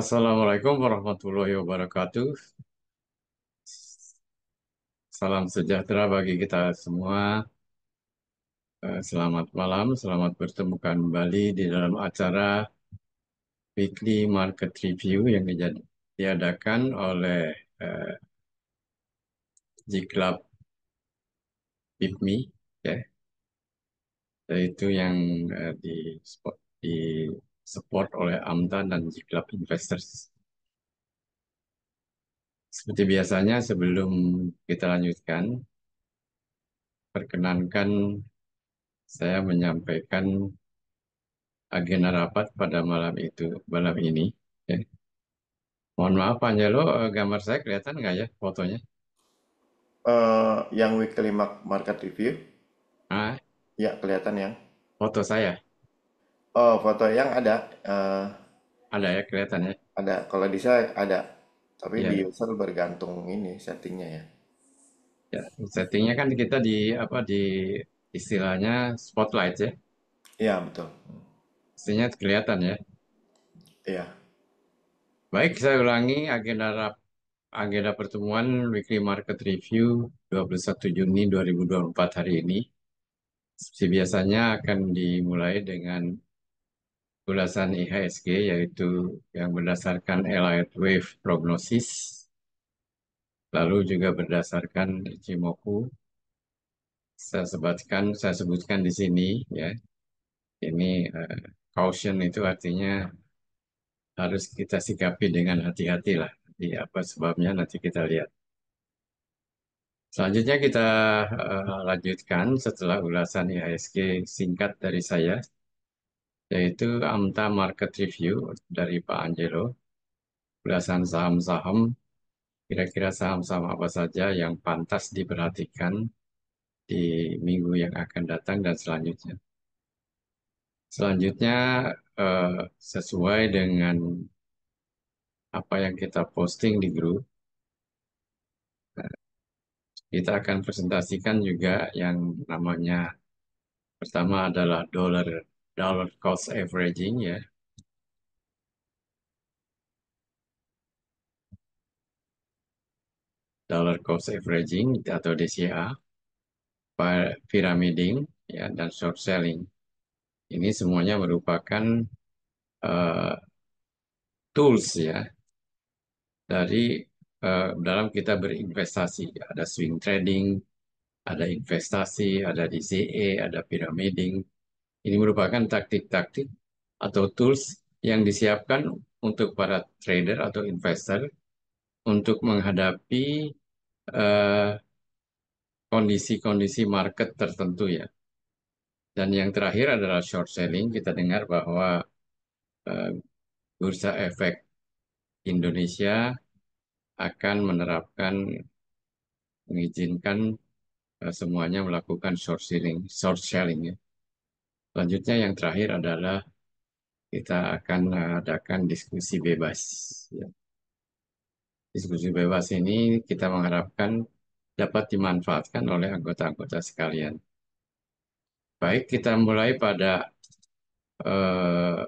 Assalamualaikum warahmatullahi wabarakatuh. Salam sejahtera bagi kita semua. Eh, selamat malam, selamat bertemu kembali di dalam acara Weekly Market Review yang diadakan oleh eh, G-Club BIPMI, ya, yaitu yang eh, di di, di support oleh Amta dan Jiklab Investors. Seperti biasanya sebelum kita lanjutkan, perkenankan saya menyampaikan agenda rapat pada malam itu, malam ini. Ya. Mohon maaf, lo eh, gambar saya kelihatan nggak ya fotonya? Uh, yang weekly market review? Ah. Ya, kelihatan ya. Foto saya? Oh, foto yang ada, Uh, Ada ya kelihatannya? ada, kalau bisa ada, tapi iya. di user bergantung ini settingnya ya. Ya, settingnya kan kita di apa, di istilahnya spotlight ya? Iya, betul. Mhm. kelihatan ya? Iya. Baik, saya ulangi agenda rap agenda pertemuan Weekly Market Review 21 Juni 2024 hari ini. Seperti biasanya akan dimulai dengan ulasan IHSG yaitu yang berdasarkan Elliott Wave Prognosis, lalu juga berdasarkan Ichimoku. Saya sebutkan, saya sebutkan di sini ya. Ini uh, caution itu artinya harus kita sikapi dengan hati-hati lah. Jadi apa sebabnya nanti kita lihat. Selanjutnya kita uh, lanjutkan setelah ulasan IHSG singkat dari saya yaitu Amta Market Review dari Pak Angelo. Belasan saham-saham, kira-kira saham-saham apa saja yang pantas diperhatikan di minggu yang akan datang dan selanjutnya. Selanjutnya, eh, sesuai dengan apa yang kita posting di grup, kita akan presentasikan juga yang namanya pertama adalah dollar dollar cost averaging ya. Dollar cost averaging atau DCA, pyramiding ya dan short selling. Ini semuanya merupakan uh, tools ya dari uh, dalam kita berinvestasi. Ada swing trading, ada investasi, ada DCA, ada pyramiding ini merupakan taktik-taktik atau tools yang disiapkan untuk para trader atau investor untuk menghadapi eh, kondisi-kondisi uh, market tertentu ya. Dan yang terakhir adalah short selling. Kita dengar bahwa uh, Bursa Efek Indonesia akan menerapkan mengizinkan uh, semuanya melakukan short selling, short selling ya. Selanjutnya yang terakhir adalah kita akan mengadakan diskusi bebas. Ya. Diskusi bebas ini kita mengharapkan dapat dimanfaatkan oleh anggota-anggota sekalian. Baik, kita mulai pada uh,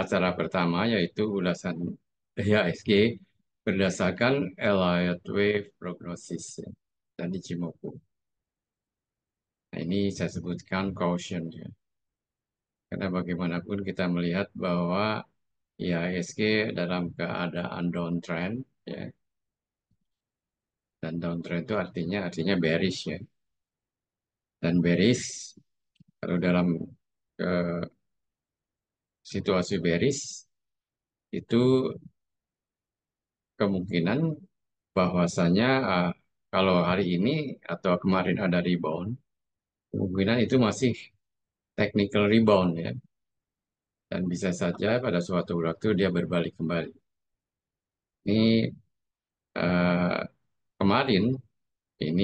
acara pertama yaitu ulasan IHSG berdasarkan Elliott Wave Prognosis ya, dan Ichimoku. Nah, ini saya sebutkan caution ya. Karena bagaimanapun kita melihat bahwa ya dalam keadaan downtrend ya. Dan downtrend itu artinya artinya bearish ya. Dan bearish kalau dalam ke eh, situasi bearish itu kemungkinan bahwasanya uh, eh, kalau hari ini atau kemarin ada rebound kemungkinan itu masih technical rebound ya. Dan bisa saja pada suatu waktu dia berbalik kembali. Ini uh, kemarin ini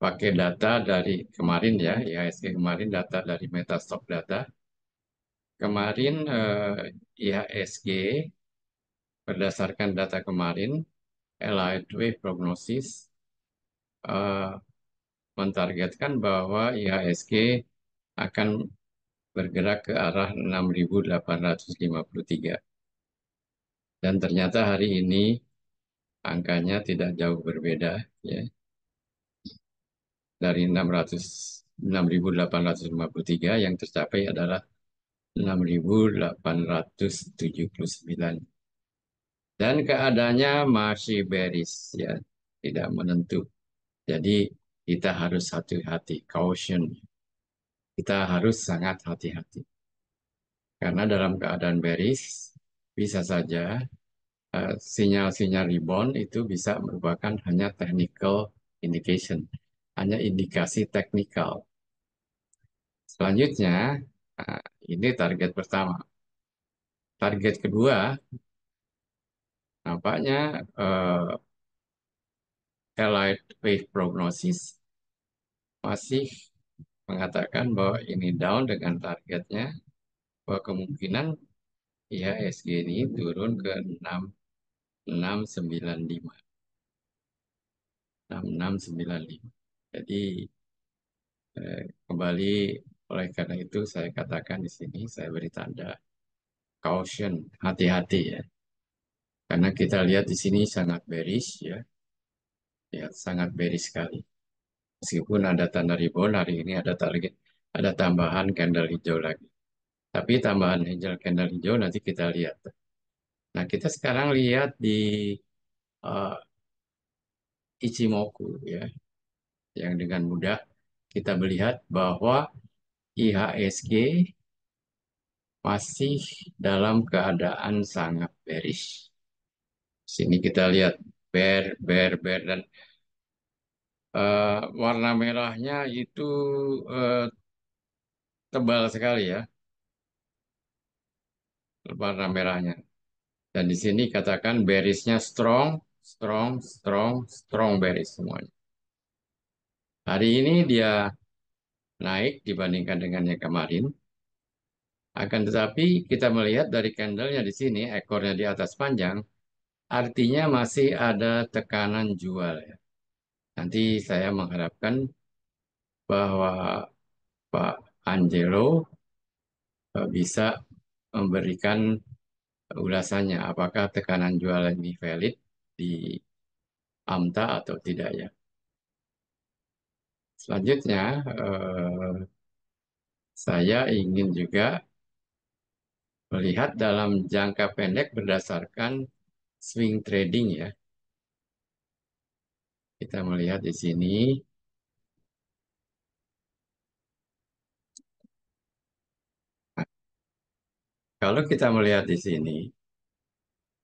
pakai data dari kemarin ya, IHSG kemarin data dari Metastock data. Kemarin uh, eh, IHSG berdasarkan data kemarin, Wave prognosis uh, mentargetkan bahwa IHSG akan bergerak ke arah 6.853. Dan ternyata hari ini angkanya tidak jauh berbeda ya. Dari 600 6.853 yang tercapai adalah 6.879 dan keadaannya masih beris ya tidak menentu jadi kita harus hati-hati, caution. Kita harus sangat hati-hati. Karena dalam keadaan bearish bisa saja eh, sinyal-sinyal uh, rebound itu bisa merupakan hanya technical indication, hanya indikasi teknikal. Selanjutnya, uh, ini target pertama. Target kedua, nampaknya uh, Allied Wave Prognosis masih mengatakan bahwa ini down dengan targetnya bahwa kemungkinan IHSG ya, ini turun ke 6695. 695. 6695. Jadi eh, kembali oleh karena itu saya katakan di sini saya beri tanda caution, hati-hati ya. Karena kita lihat di sini sangat bearish ya. Ya, sangat bearish sekali meskipun ada tanda ribbon hari ini ada target ada tambahan candle hijau lagi tapi tambahan hijau candle hijau nanti kita lihat nah kita sekarang lihat di uh, Ichimoku ya yang dengan mudah kita melihat bahwa IHSG masih dalam keadaan sangat bearish. Sini kita lihat bear, bear, bear dan uh, warna merahnya itu uh, tebal sekali ya, warna merahnya. Dan di sini katakan berisnya strong, strong, strong, strong beris semuanya. Hari ini dia naik dibandingkan dengan yang kemarin. Akan tetapi kita melihat dari candlenya di sini, ekornya di atas panjang, artinya masih ada tekanan jual ya. Nanti saya mengharapkan bahwa Pak Angelo eh, bisa memberikan ulasannya apakah tekanan jual ini valid di AMTA atau tidak ya. Selanjutnya, eh, saya ingin juga melihat dalam jangka pendek berdasarkan swing trading ya. Kita melihat di sini. Kalau kita melihat di sini,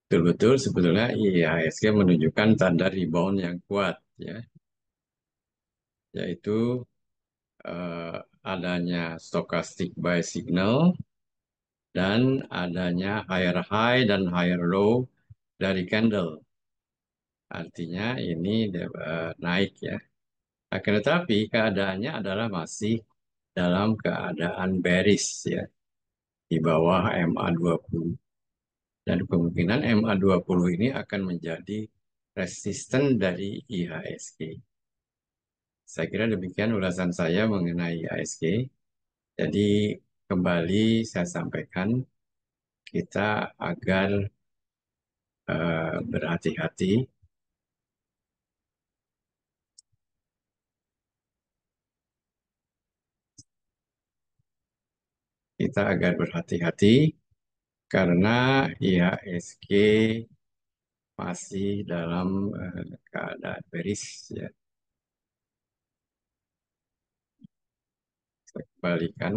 betul-betul sebetulnya IHSG menunjukkan tanda rebound yang kuat, ya, yaitu eh, adanya stochastic buy signal dan adanya higher high dan higher low dari candle. Artinya ini eh, naik ya. Akan tetapi keadaannya adalah masih dalam keadaan bearish ya. Di bawah MA20. Dan kemungkinan MA20 ini akan menjadi resisten dari IHSG. Saya kira demikian ulasan saya mengenai IHSG. Jadi kembali saya sampaikan kita agar uh, berhati-hati kita agar berhati-hati karena IHSG ya masih dalam eh, keadaan beris ya. kembalikan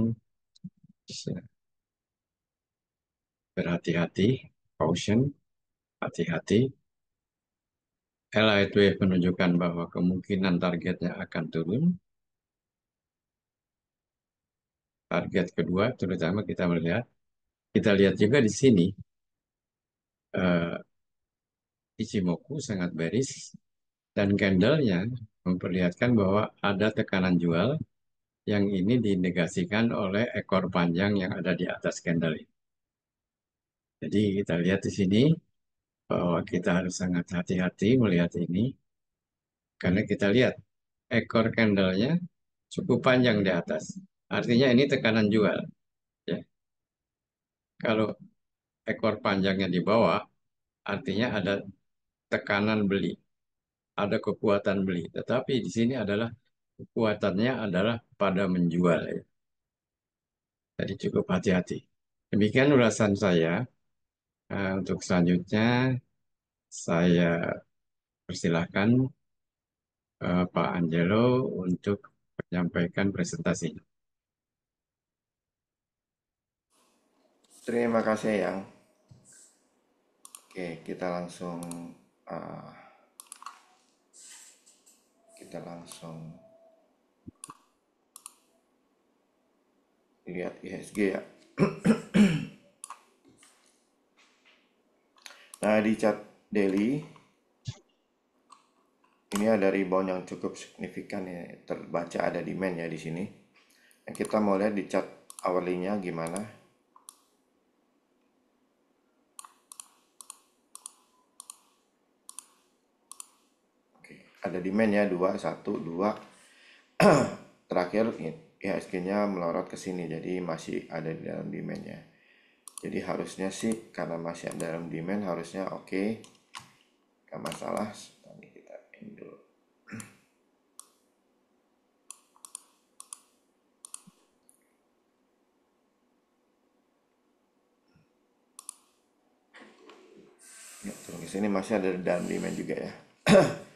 ya. berhati-hati caution hati-hati Allied Wave menunjukkan bahwa kemungkinan targetnya akan turun target kedua terutama kita melihat kita lihat juga di sini uh, Ichimoku sangat beris dan candlenya memperlihatkan bahwa ada tekanan jual yang ini dinegasikan oleh ekor panjang yang ada di atas candle ini. Jadi kita lihat di sini bahwa kita harus sangat hati-hati melihat ini karena kita lihat ekor candlenya cukup panjang di atas Artinya ini tekanan jual. Ya. Kalau ekor panjangnya di bawah, artinya ada tekanan beli. Ada kekuatan beli. Tetapi di sini adalah kekuatannya adalah pada menjual. Ya. Jadi cukup hati-hati. Demikian ulasan saya. Nah, untuk selanjutnya, saya persilahkan uh, Pak Angelo untuk menyampaikan presentasinya. Terima kasih yang. Oke, kita langsung uh, kita langsung lihat ISG ya. nah, di chat daily ini ada rebound yang cukup signifikan ya, terbaca ada demand ya di sini. Nah, kita mau lihat di chart hourly-nya gimana. ada demand ya dua satu dua terakhir ya, IHSG-nya melorot ke sini jadi masih ada di dalam demand ya. Jadi harusnya sih karena masih ada dalam demand harusnya oke. Okay. Gak masalah. Nanti kita ini dulu. Ya, turun ke sini masih ada dalam demand juga ya.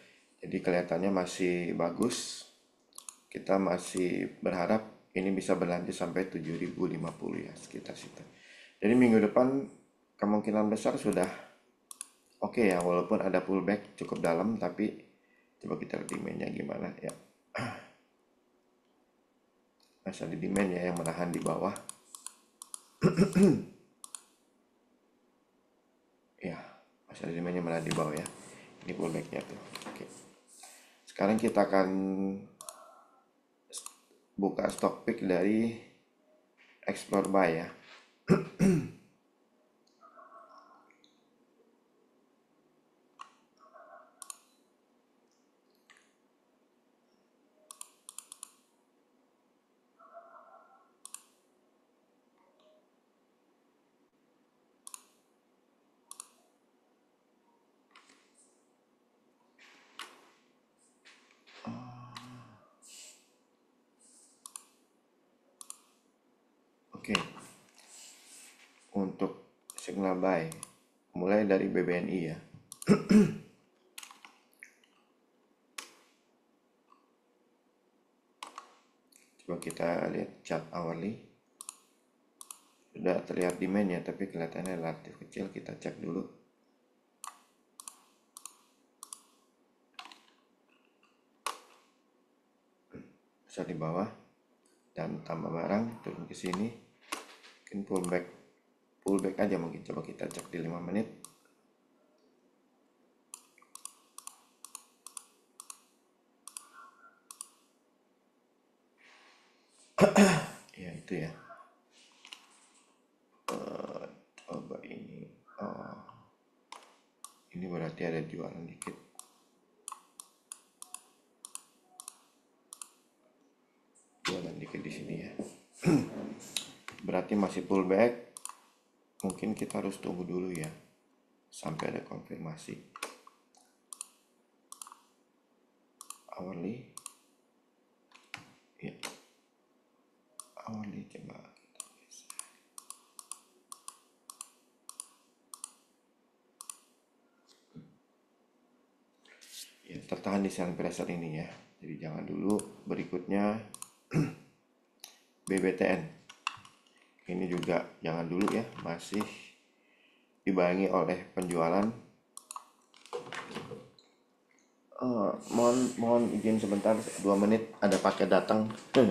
jadi kelihatannya masih bagus kita masih berharap ini bisa berlanjut sampai 7050 ya sekitar situ jadi minggu depan kemungkinan besar sudah oke okay ya walaupun ada pullback cukup dalam tapi coba kita lihat demandnya gimana ya masih ada demand ya yang menahan di bawah ya masih ada demandnya menahan di bawah ya ini pullbacknya tuh oke okay. Sekarang kita akan buka stock pick dari explore buy ya. TNI ya. Coba kita lihat chart hourly. Sudah terlihat demand ya, tapi kelihatannya relatif kecil. Kita cek dulu. Bisa di bawah dan tambah barang turun ke sini. Mungkin pullback. Pullback aja mungkin coba kita cek di 5 menit. nanti ada jualan dikit jualan dikit di sini ya berarti masih pullback mungkin kita harus tunggu dulu ya sampai ada konfirmasi hourly selling pressure ini ya jadi jangan dulu berikutnya BBTN ini juga jangan dulu ya masih dibayangi oleh penjualan uh, mohon mohon izin sebentar dua menit ada paket datang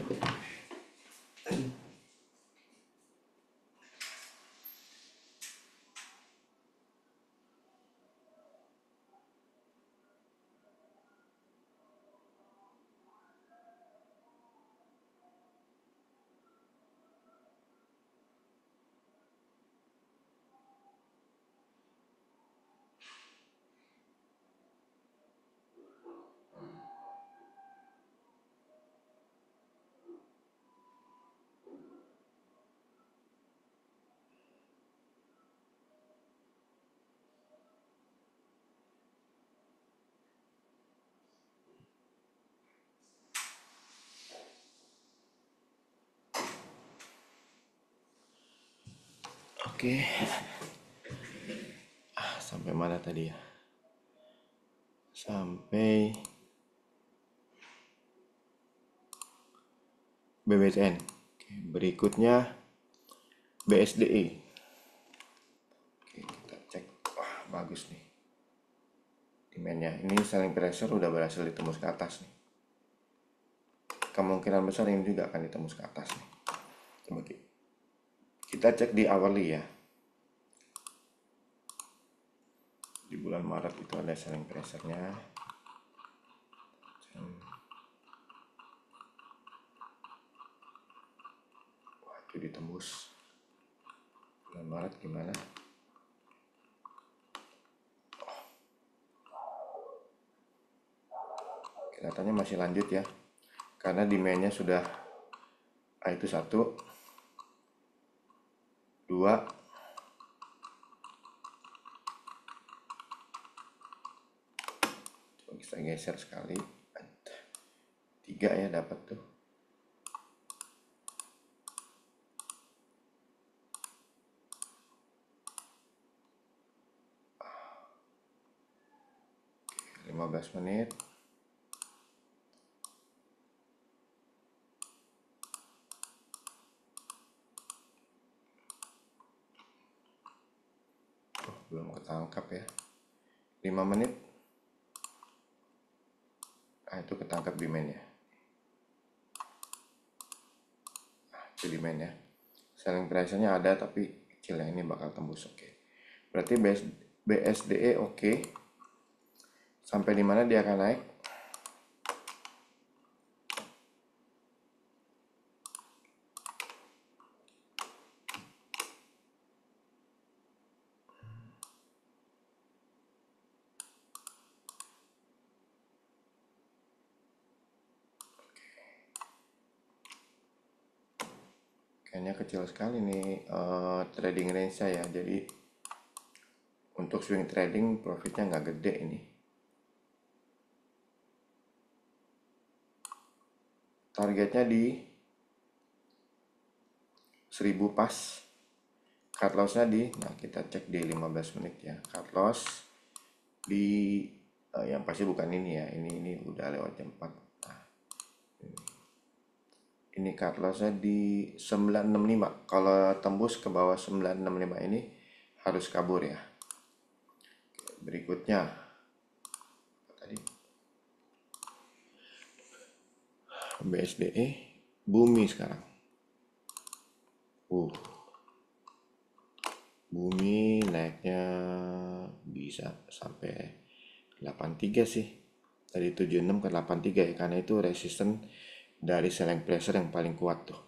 Oke. Ah, sampai mana tadi ya? Sampai BBSN. Oke, berikutnya BSDE. Oke, kita cek. Wah, bagus nih. dimennya. Ini selling pressure udah berhasil ditembus ke atas nih. Kemungkinan besar ini juga akan ditembus ke atas nih. Coba kita kita cek di hourly ya. Di bulan Maret itu ada selling pressure-nya. Wah, ditembus. Bulan Maret gimana? Kelihatannya masih lanjut ya. Karena demand-nya sudah ah, itu satu dua Coba kita geser sekali tiga ya dapat tuh Oke, belas menit ketangkap ya 5 menit ah itu ketangkap main ya ah, itu main ya selling price-nya ada tapi kecil yang ini bakal tembus oke okay. berarti BS, BSDE oke okay. sampai dimana dia akan naik kecil sekali nih uh, trading range saya jadi untuk swing trading profitnya nggak gede ini targetnya di 1000 pas cut lossnya di nah kita cek di 15 menit ya cut loss di uh, yang pasti bukan ini ya ini ini udah lewat jam 4 nah, ini ini cut lossnya di 965 kalau tembus ke bawah 965 ini harus kabur ya berikutnya tadi BSDE bumi sekarang uh bumi naiknya bisa sampai 83 sih dari 76 ke 83 ya karena itu resisten dari selling pressure yang paling kuat tuh.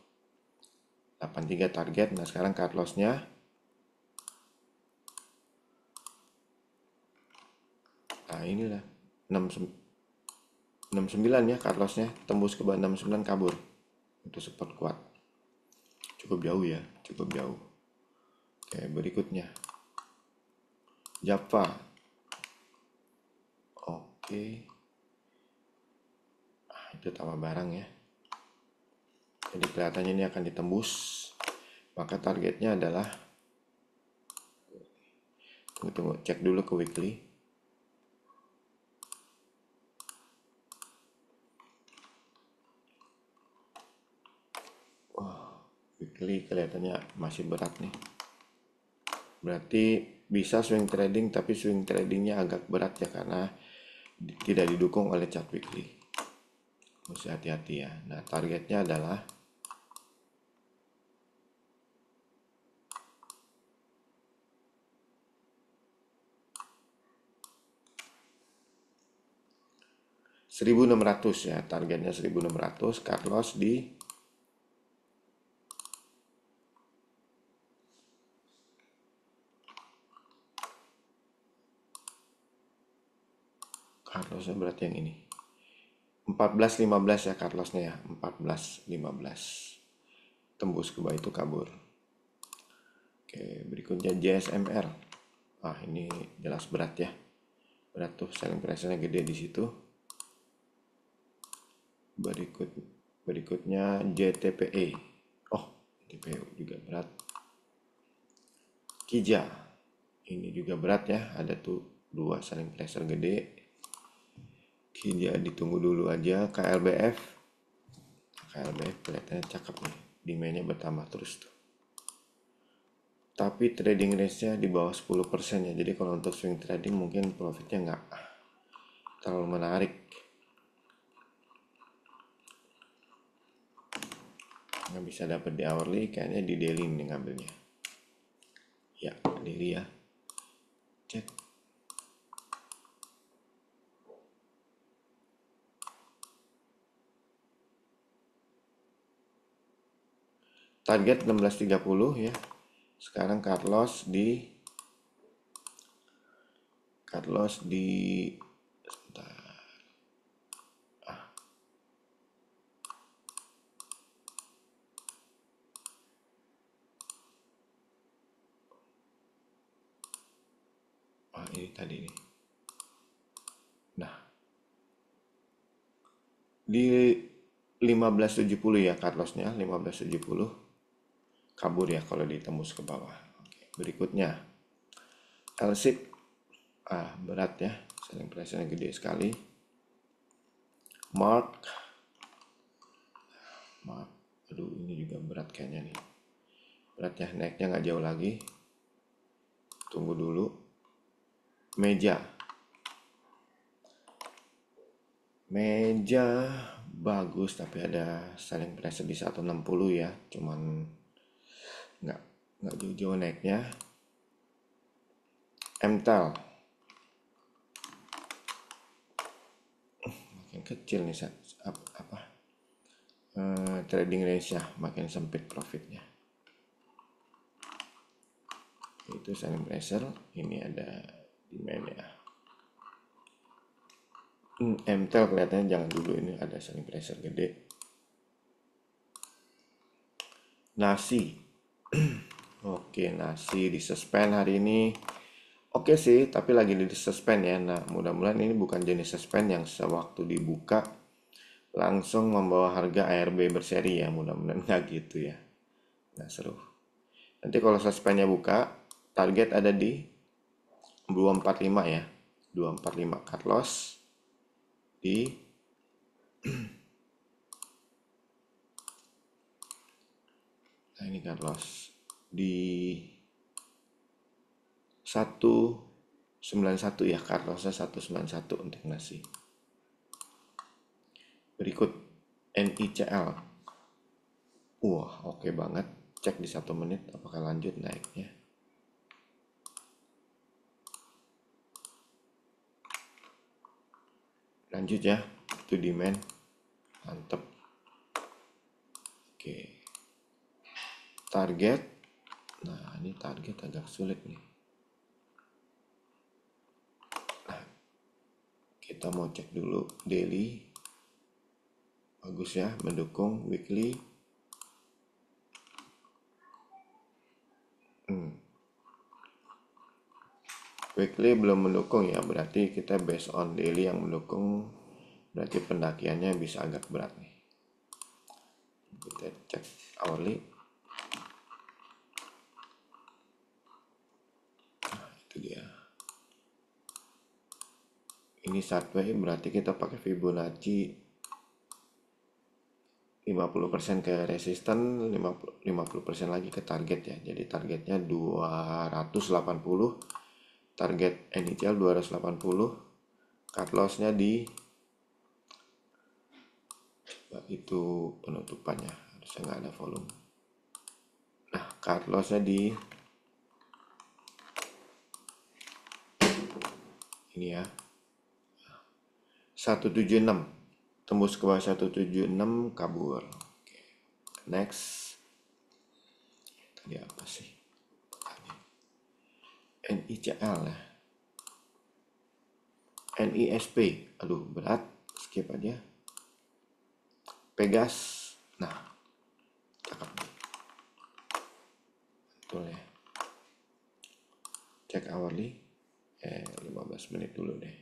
83 target. Nah, sekarang cut loss Nah, inilah 69 ya cut loss tembus ke bawah 69 kabur. Itu support kuat. Cukup jauh ya, cukup jauh. Oke, berikutnya. Java. Oke. Ah, itu tambah barang ya jadi kelihatannya ini akan ditembus maka targetnya adalah tunggu, tunggu cek dulu ke weekly oh, weekly kelihatannya masih berat nih berarti bisa swing trading tapi swing tradingnya agak berat ya karena tidak didukung oleh chart weekly mesti hati-hati ya nah targetnya adalah 1600 ya targetnya 1600 Carlos di Carlos ya, berarti yang ini 1415 ya Carlosnya ya 1415 tembus ke bawah itu kabur oke berikutnya JSMR ah ini jelas berat ya berat tuh selling pressure gede di situ berikut berikutnya JTPE oh JTPU e juga berat Kija ini juga berat ya ada tuh dua saling pressure gede Kija ditunggu dulu aja KLBF KLBF kelihatannya cakep nih demandnya bertambah terus tuh tapi trading range-nya di bawah 10% ya jadi kalau untuk swing trading mungkin profitnya nggak terlalu menarik nggak bisa dapat di hourly kayaknya di daily ini ngambilnya ya daily ya cek target 16.30 ya sekarang Carlos di Carlos di tadi nih. Nah. Di 1570 ya Carlosnya, 1570. Kabur ya kalau ditembus ke bawah. Oke, berikutnya. l Ah, berat ya. Selling pressure gede sekali. Mark. Mark. Aduh, ini juga berat kayaknya nih. Beratnya naiknya nggak jauh lagi. Tunggu dulu meja meja bagus tapi ada saling price di 160 ya cuman nggak nggak jauh-jauh naiknya MTEL makin kecil nih saat apa uh, trading range ya makin sempit profitnya itu selling pressure ini ada demand ya hmm, kelihatannya jangan dulu ini ada selling pressure gede nasi oke nasi di suspend hari ini oke sih tapi lagi di suspend ya nah mudah-mudahan ini bukan jenis suspend yang sewaktu dibuka langsung membawa harga ARB berseri ya mudah-mudahan nggak gitu ya nah seru nanti kalau suspendnya buka target ada di 245 ya 245 cut loss di nah ini cut loss di 191 ya cut lossnya 191 untuk nasi berikut NICL wah oke okay banget cek di satu menit apakah lanjut naiknya lanjut ya to demand mantep oke target nah ini target agak sulit nih nah, kita mau cek dulu daily bagus ya mendukung weekly hmm weekly belum mendukung ya berarti kita based on daily yang mendukung berarti pendakiannya bisa agak berat nih kita cek hourly nah, itu dia ini sideway berarti kita pakai Fibonacci 50% ke resisten 50 lagi ke target ya jadi targetnya 280 target initial 280 cut lossnya di itu penutupannya harusnya nggak ada volume nah cut lossnya di ini ya 176 tembus ke bawah 176 kabur Oke. next tadi apa sih NICL lah. NISP. Aduh, berat. Skip aja. Pegas. Nah, cakep. Betul ya. Cek hourly. Eh, 15 menit dulu deh.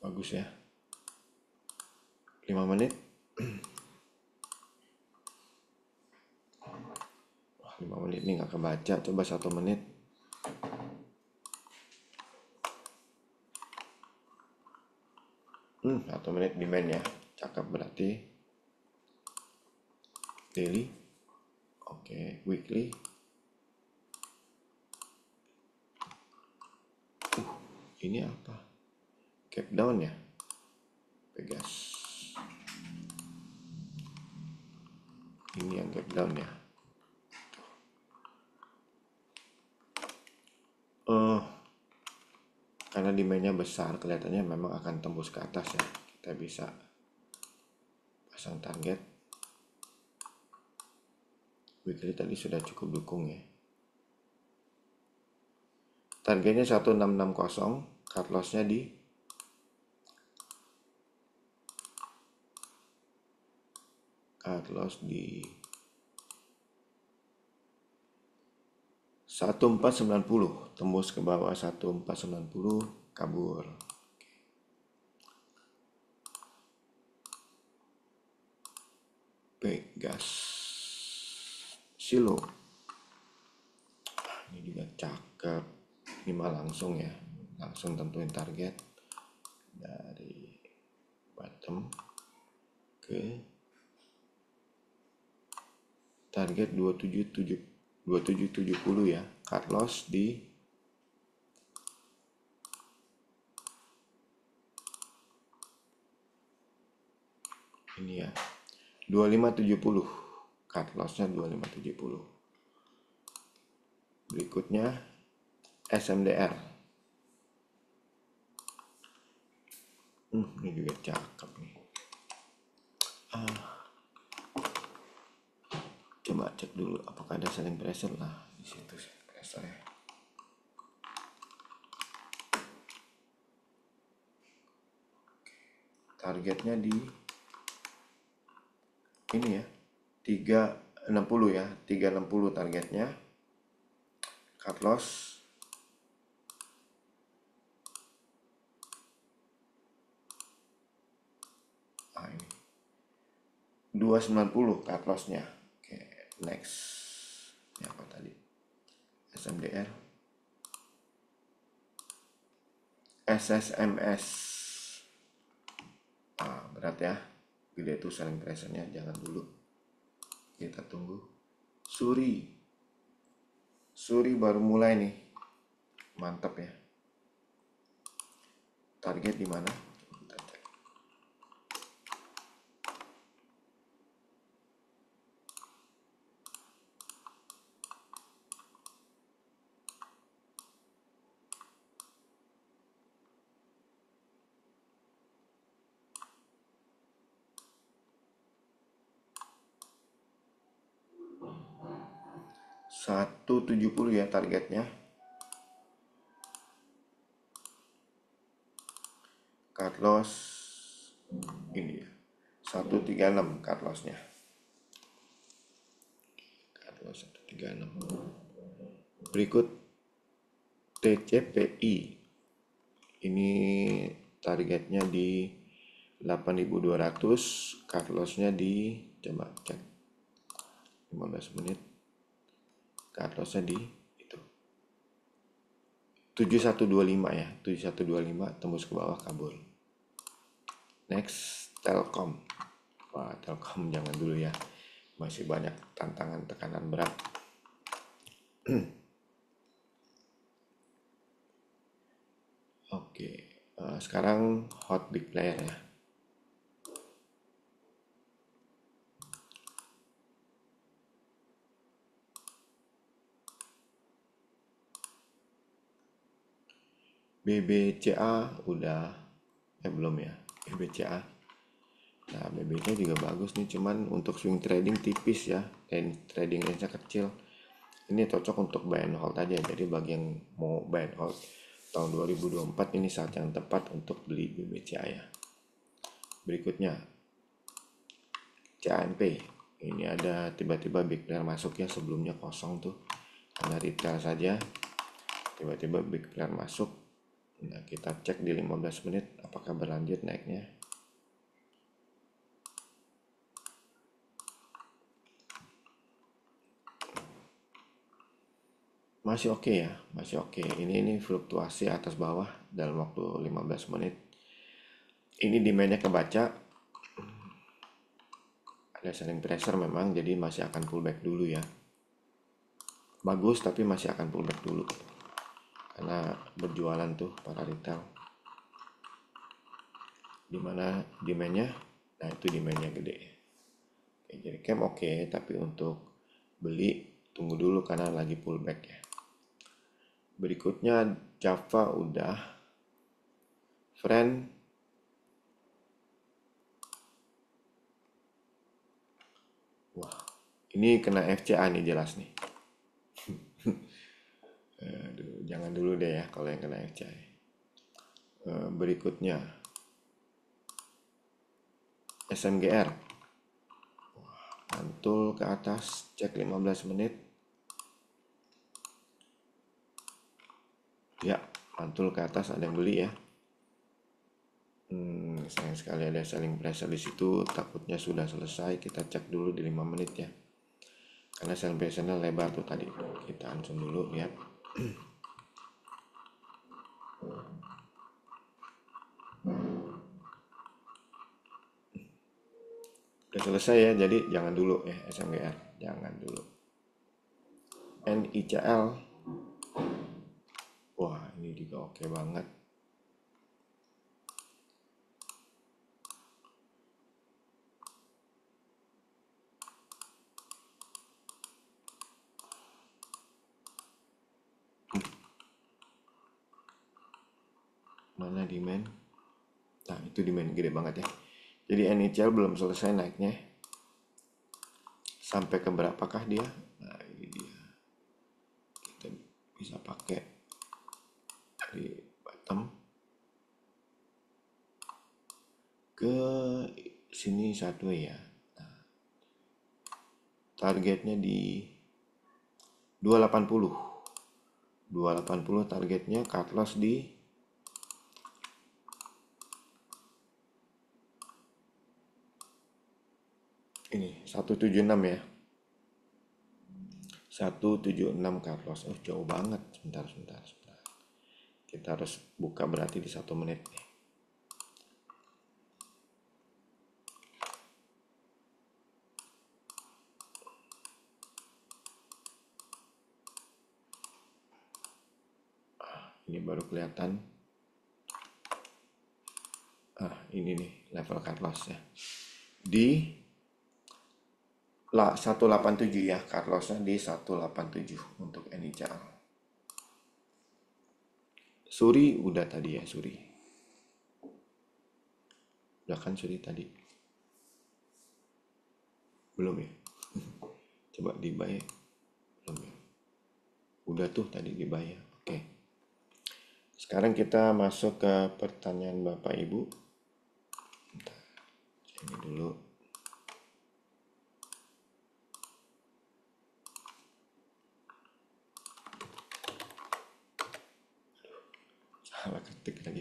Bagus ya. 5 menit. 5 menit ini nggak kebaca coba satu menit hmm satu menit demand ya cakep berarti daily oke okay. weekly uh, ini apa cap down ya Pegas ini yang gap down ya uh, karena demandnya besar kelihatannya memang akan tembus ke atas ya kita bisa pasang target weekly tadi sudah cukup dukung ya targetnya 1660 cut lossnya di di 1490 tembus ke bawah 1490 kabur Pegas Silo ini juga cakep ini mah langsung ya langsung tentuin target dari bottom ke target 2770 2770 ya cut loss di 2570 cut lossnya 2570 berikutnya SMDR hmm, ini juga cakep nih ah coba cek dulu apakah ada selling pressure lah di situ pressure ya targetnya di ini ya 360 ya 360 targetnya cut loss ah ini 290 cut lossnya next ya apa tadi SMDR SSMS ah, berat ya pilih itu saling price jangan dulu kita tunggu Suri Suri baru mulai nih mantap ya target di mana targetnya cut loss ini ya 136 cut lossnya cut loss 136 berikut TCPI ini targetnya di 8200 cut lossnya di coba cek 15 menit cut lossnya di 7125 ya 7125 tembus ke bawah kabur next Telkom Wah Telkom jangan dulu ya masih banyak tantangan tekanan berat Oke, okay. uh, eh, sekarang hot big player ya. BBCA udah eh belum ya BBCA nah BBCA juga bagus nih cuman untuk swing trading tipis ya dan trading range kecil ini cocok untuk buy and hold aja jadi bagi yang mau buy and hold tahun 2024 ini saat yang tepat untuk beli BBCA ya berikutnya CNP ini ada tiba-tiba big player masuk ya sebelumnya kosong tuh karena retail saja tiba-tiba big player masuk Nah, kita cek di 15 menit apakah berlanjut naiknya. Masih oke okay ya, masih oke. Okay. Ini ini fluktuasi atas bawah dalam waktu 15 menit. Ini demandnya kebaca. Ada selling pressure memang, jadi masih akan pullback dulu ya. Bagus, tapi masih akan pullback dulu karena berjualan tuh para retail dimana demandnya nah itu demandnya gede Oke, jadi cam oke okay, tapi untuk beli tunggu dulu karena lagi pullback ya berikutnya Java udah friend wah ini kena FCA nih jelas nih Aduh, jangan dulu deh ya kalau yang kena FCI. Eh, berikutnya. SMGR. Mantul ke atas, cek 15 menit. Ya, mantul ke atas ada yang beli ya. Hmm, sayang sekali ada selling pressure di situ, takutnya sudah selesai. Kita cek dulu di 5 menit ya. Karena selling pressure lebar tuh tadi. Kita langsung dulu lihat. Ya. Udah selesai ya, jadi jangan dulu ya SMGR, jangan dulu. NICL. Wah, ini juga oke banget. mana demand nah itu demand gede banget ya jadi NHL belum selesai naiknya sampai ke berapakah dia nah ini dia kita bisa pakai dari bottom ke sini satu ya nah, targetnya di 280 280 targetnya cut loss di 176 ya 176 Carlos oh jauh banget sebentar sebentar kita harus buka berarti di satu menit nih ah, ini baru kelihatan ah ini nih level Carlos ya di lah 187 ya Carlosnya di 187 untuk NICL Suri udah tadi ya Suri udah kan Suri tadi belum ya coba dibayar belum ya udah tuh tadi dibayar oke sekarang kita masuk ke pertanyaan Bapak Ibu Bentar. ini dulu 分かってくれ。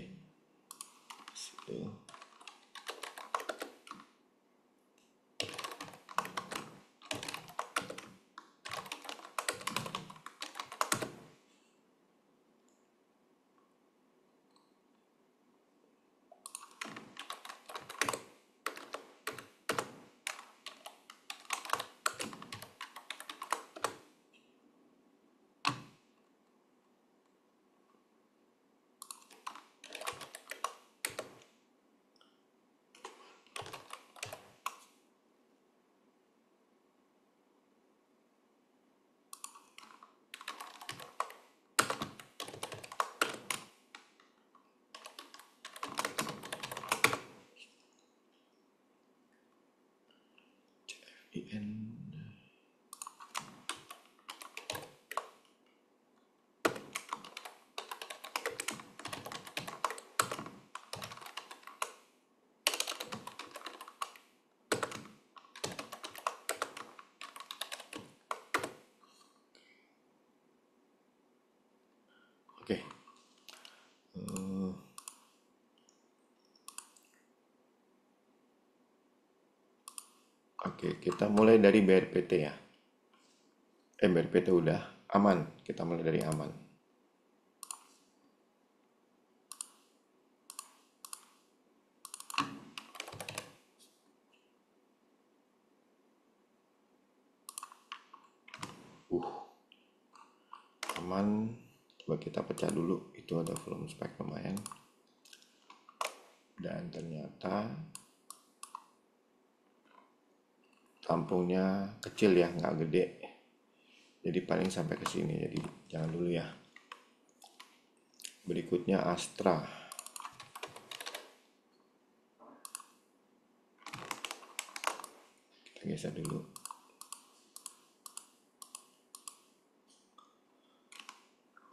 the Oke, kita mulai dari BRPT ya. Eh, BRPT udah aman. Kita mulai dari aman. Uh, aman. Coba kita pecah dulu. Itu ada volume spek lumayan. Dan ternyata kampungnya kecil ya nggak gede jadi paling sampai ke sini jadi jangan dulu ya berikutnya Astra kita geser dulu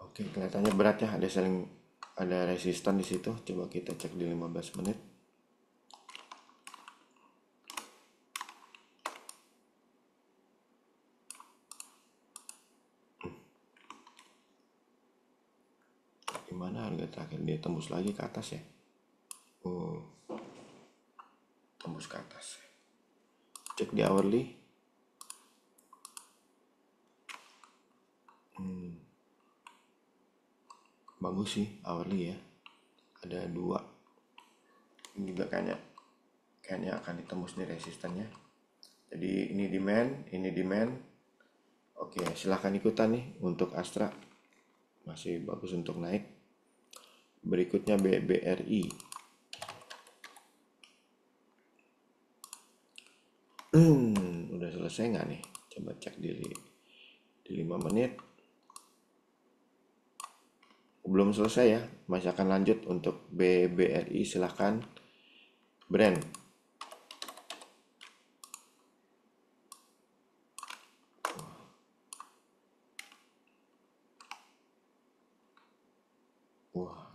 oke kelihatannya berat ya ada saling ada resistan di situ coba kita cek di 15 menit tembus lagi ke atas ya oh tembus ke atas ya. cek di hourly hmm. bagus sih hourly ya ada dua ini juga kayaknya kayaknya akan ditembus nih resistennya jadi ini demand ini demand oke silahkan ikutan nih untuk Astra masih bagus untuk naik Berikutnya BBRI. Hmm, udah selesai nggak nih? Coba cek diri di 5 menit. Belum selesai ya, masih akan lanjut untuk BBRI silahkan brand.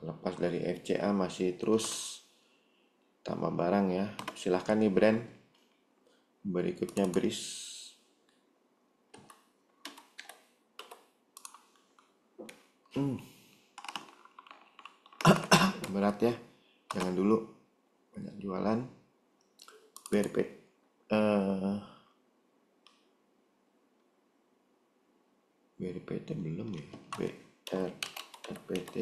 lepas dari FCA masih terus tambah barang ya silahkan nih brand berikutnya Bris hmm. berat ya jangan dulu banyak jualan BRP uh, eh. BRPT belum ya BRPT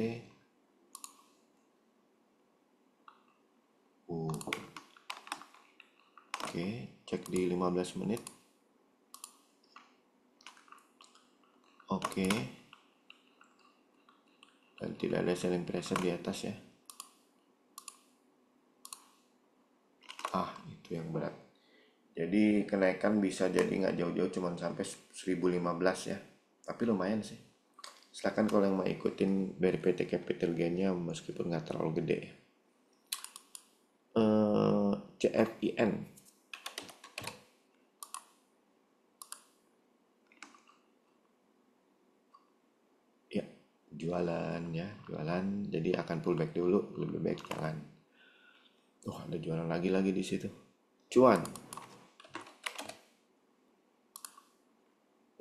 aku oke cek di 15 menit oke dan tidak ada selling pressure di atas ya ah itu yang berat jadi kenaikan bisa jadi nggak jauh-jauh cuman sampai 1015 ya tapi lumayan sih silahkan kalau yang mau ikutin BRPT Capital Gainnya meskipun nggak terlalu gede ya uh, eh, CFIN ya jualan ya jualan jadi akan pullback dulu lebih baik jangan oh ada jualan lagi lagi di situ cuan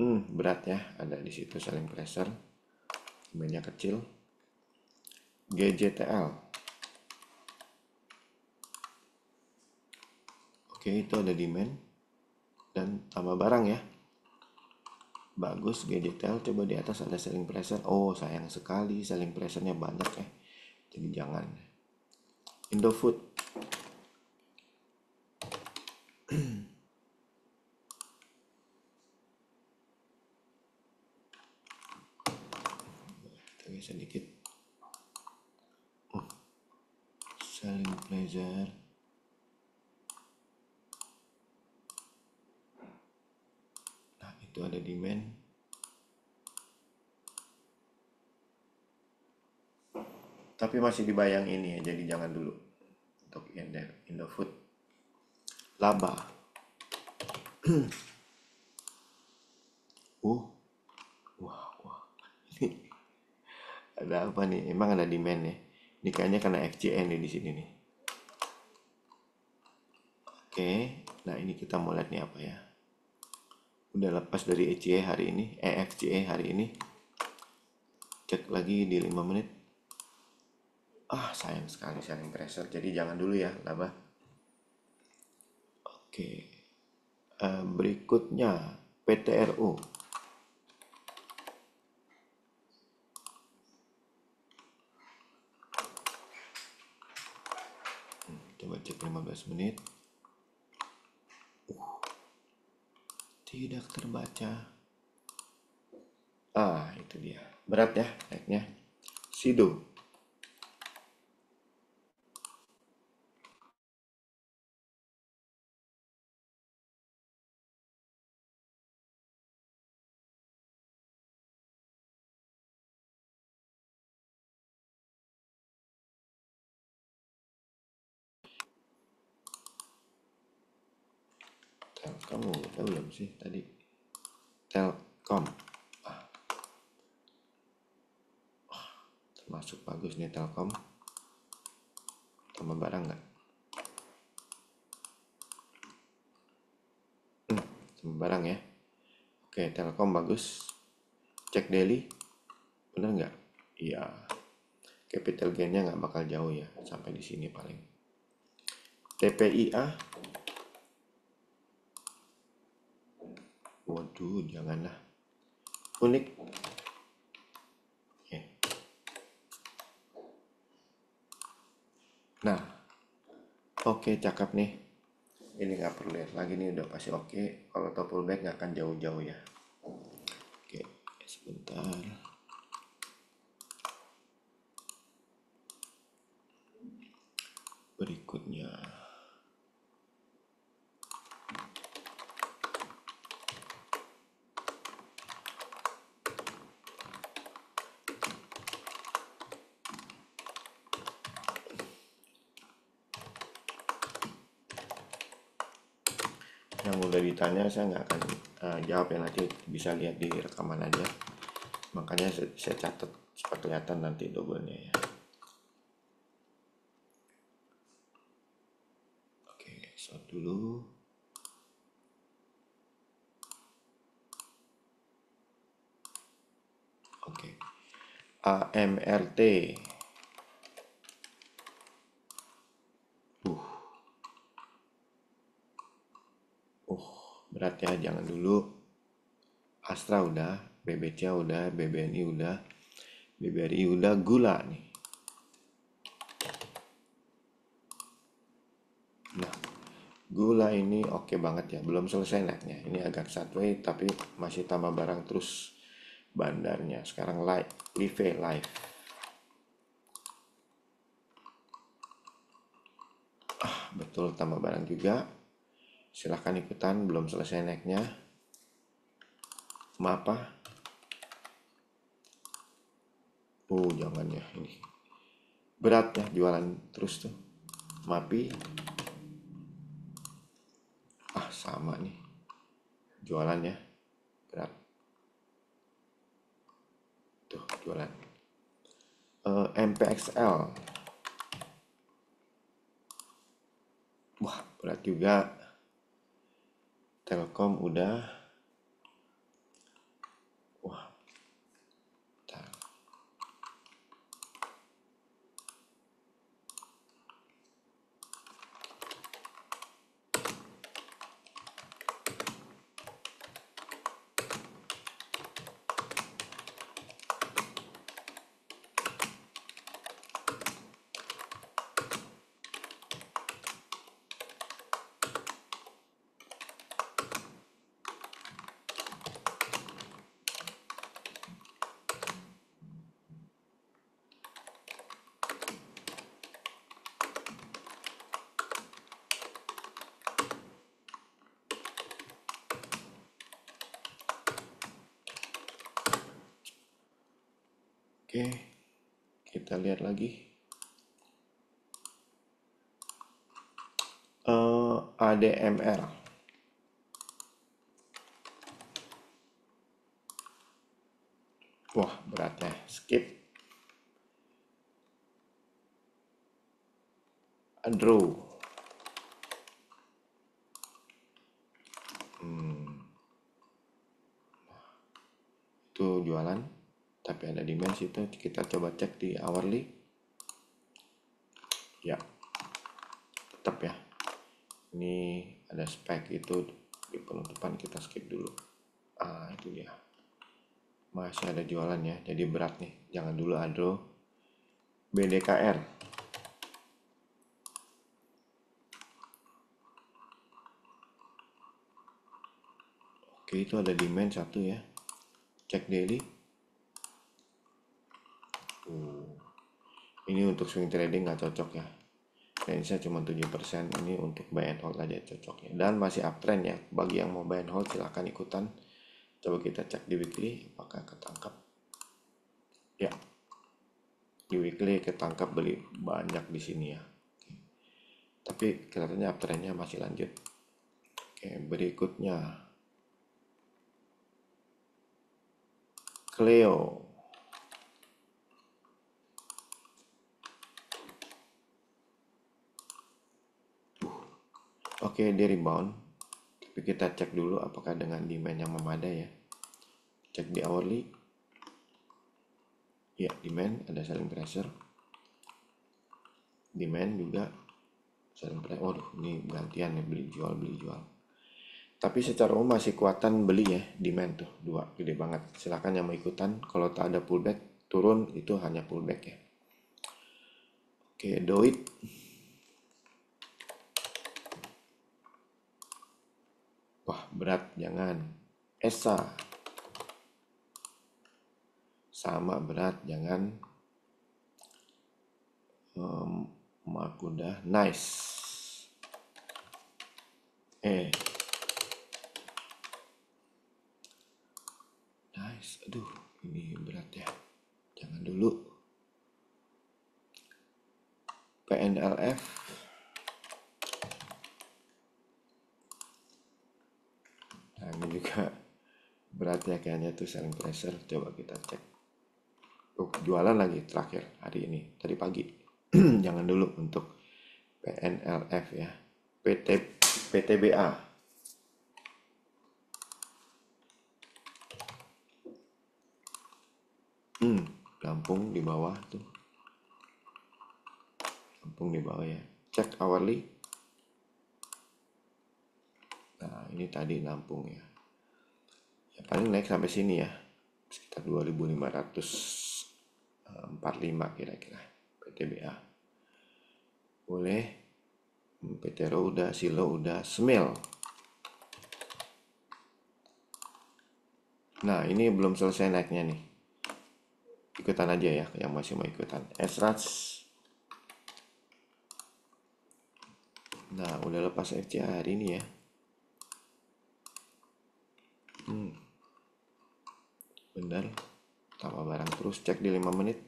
hmm berat ya ada di situ saling pressure mainnya kecil GJTL Oke, itu ada demand dan tambah barang ya. Bagus, detail coba di atas ada selling pressure. Oh, sayang sekali selling pressure-nya banyak ya. Jadi jangan. Indofood. sedikit oh. selling pressure itu ada demand tapi masih dibayang ini ya jadi jangan dulu untuk in the, in the food laba uh wah wah ini ada apa nih emang ada demand ya ini kayaknya karena FCN nih di sini nih oke nah ini kita mau lihat nih apa ya udah lepas dari ECE e hari ini, EFCE eh, hari ini. Cek lagi di 5 menit. Ah, sayang sekali sharing pressure. Jadi jangan dulu ya, laba. Oke. Uh, berikutnya PTRU. Hmm, coba cek 15 menit tidak terbaca ah itu dia berat ya naiknya sido sih tadi? Telkom. Oh, termasuk bagus nih Telkom. Tambah barang nggak? Hmm, barang ya. Oke, Telkom bagus. Cek daily. Bener nggak? Iya. Capital gainnya nggak bakal jauh ya. Sampai di sini paling. TPIA waduh janganlah unik ya. nah oke okay, cakep nih ini nggak perlu lihat lagi nih udah pasti oke okay. kalau topol back nggak akan jauh-jauh ya oke okay, sebentar berikut pertanyaannya saya nggak akan uh, jawab ya nanti bisa lihat di rekaman aja makanya saya, saya catat supaya kelihatan nanti double-nya ya oke so dulu oke AMRT berat ya jangan dulu Astra udah BBC udah BBNI udah BBRI udah gula nih nah gula ini oke okay banget ya belum selesai naiknya ini agak sideways tapi masih tambah barang terus bandarnya sekarang live live live ah, betul tambah barang juga silahkan ikutan belum selesai naiknya mapa oh jangan ya ini berat ya jualan terus tuh mapi ah sama nih jualannya berat tuh jualan uh, eh, MPXL wah berat juga Telkom udah Oke, kita lihat lagi. Uh, eh, ADMR. di hourly ya tetap ya ini ada spek itu di penutupan kita skip dulu ah itu ya masih ada jualan ya jadi berat nih jangan dulu adro BDKR oke itu ada demand satu ya cek daily ini untuk swing trading nggak cocok ya range cuma 7% ini untuk buy and hold aja cocoknya dan masih uptrend ya bagi yang mau buy and hold silahkan ikutan coba kita cek di weekly apakah ketangkap ya di weekly ketangkap beli banyak di sini ya tapi kelihatannya uptrendnya masih lanjut Oke berikutnya Cleo Oke, okay, dia rebound. Tapi kita cek dulu apakah dengan demand yang memadai ya. Cek di hourly. Ya, demand ada selling pressure. Demand juga selling pressure. Waduh, ini gantian nih beli jual beli jual. Tapi secara umum masih kuatan beli ya demand tuh dua gede banget. Silahkan yang mau ikutan. Kalau tak ada pullback turun itu hanya pullback ya. Oke, okay, do it. Wah, berat, jangan. Esa. Sama berat, jangan. Um, makuda, nice. Eh. Nice. Aduh, ini berat ya. Jangan dulu. PNLF. ya kayaknya itu selling pressure coba kita cek untuk oh, jualan lagi terakhir hari ini tadi pagi jangan dulu untuk PNLF ya PT PTBA hmm di bawah tuh Lampung di bawah ya cek hourly nah ini tadi nampung ya ya paling naik sampai sini ya sekitar 2545 eh, kira-kira PTBA boleh hmm, PTRO udah silo udah smell nah ini belum selesai naiknya nih ikutan aja ya yang masih mau ikutan s Nah, udah lepas FCA hari ini ya hmm. bentar tambah barang terus cek di 5 menit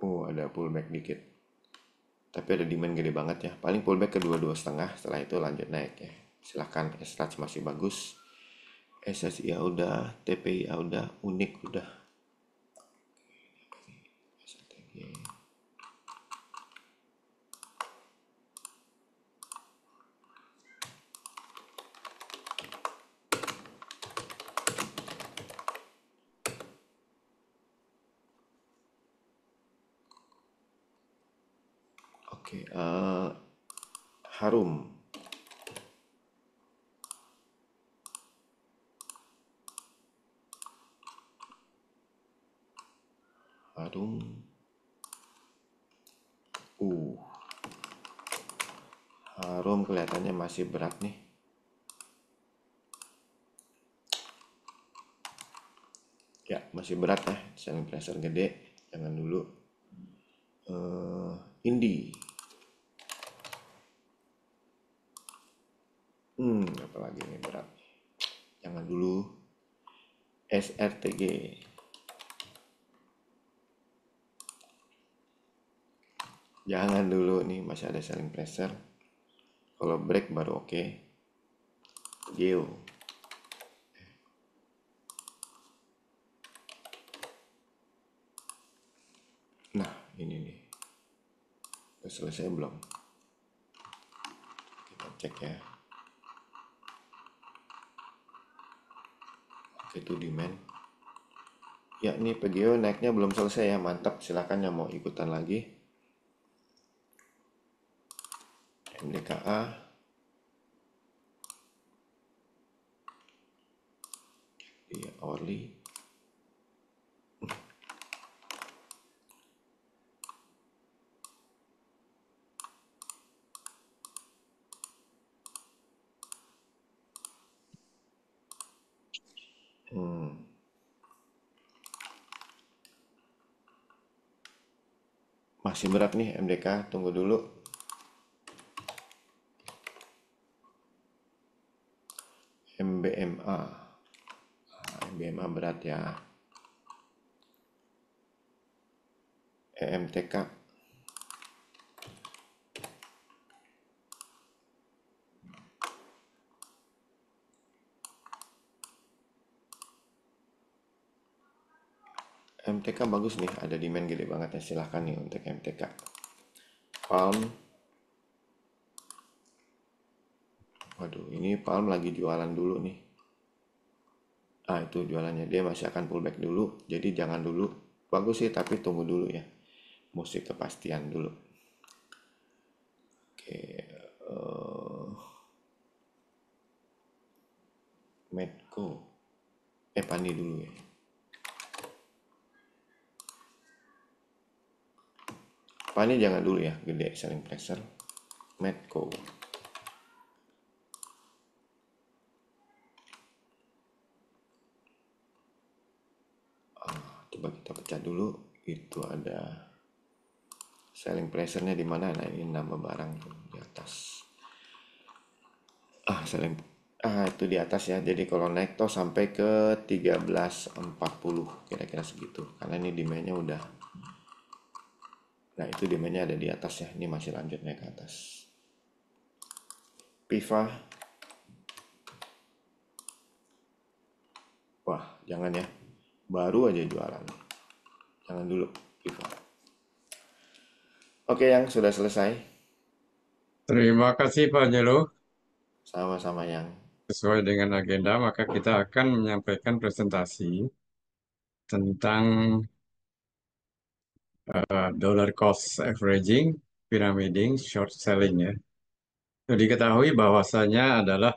oh ada pullback dikit tapi ada demand gede banget ya paling pullback ke dua setengah setelah itu lanjut naik ya silahkan SRAT masih bagus ssi udah tpi udah unik udah uh, harum. Harum. Uh. Harum kelihatannya masih berat nih. Ya, masih berat ya. Selling pressure gede. Jangan dulu. Uh, eh, indie. apalagi ini berat jangan dulu SRTG jangan dulu nih masih ada selling pressure kalau break baru oke okay. geo nah ini nih udah selesai belum kita cek ya itu demand ya ini PGO naiknya belum selesai ya mantap silahkan yang mau ikutan lagi MDKA di iya, hourly masih berat nih MDK tunggu dulu MBMA ah, MBMA berat ya EMTK MTK bagus nih, ada demand gede banget ya. Silahkan nih untuk MTK. Palm. Waduh, ini Palm lagi jualan dulu nih. Ah, itu jualannya. Dia masih akan pullback dulu. Jadi jangan dulu. Bagus sih, tapi tunggu dulu ya. Musik kepastian dulu. Oke. Uh, Medco. Eh, Pandi dulu ya. ini jangan dulu ya, gede selling pressure. Medco. Ah, coba kita pecah dulu. Itu ada selling pressure-nya di mana? Nah, ini nama barang di atas. Ah, selling ah itu di atas ya. Jadi kalau naik tuh sampai ke 13.40 kira-kira segitu. Karena ini demand udah Nah, itu demandnya ada di atas ya. Ini masih lanjut naik ke atas. Piva. Wah, jangan ya. Baru aja jualan. Jangan dulu, Piva. Oke, yang sudah selesai. Terima kasih, Pak Jelo. Sama-sama, yang. Sesuai dengan agenda, maka kita akan menyampaikan presentasi tentang Eh, dollar cost averaging, pyramiding, short selling ya. Itu diketahui bahwasanya adalah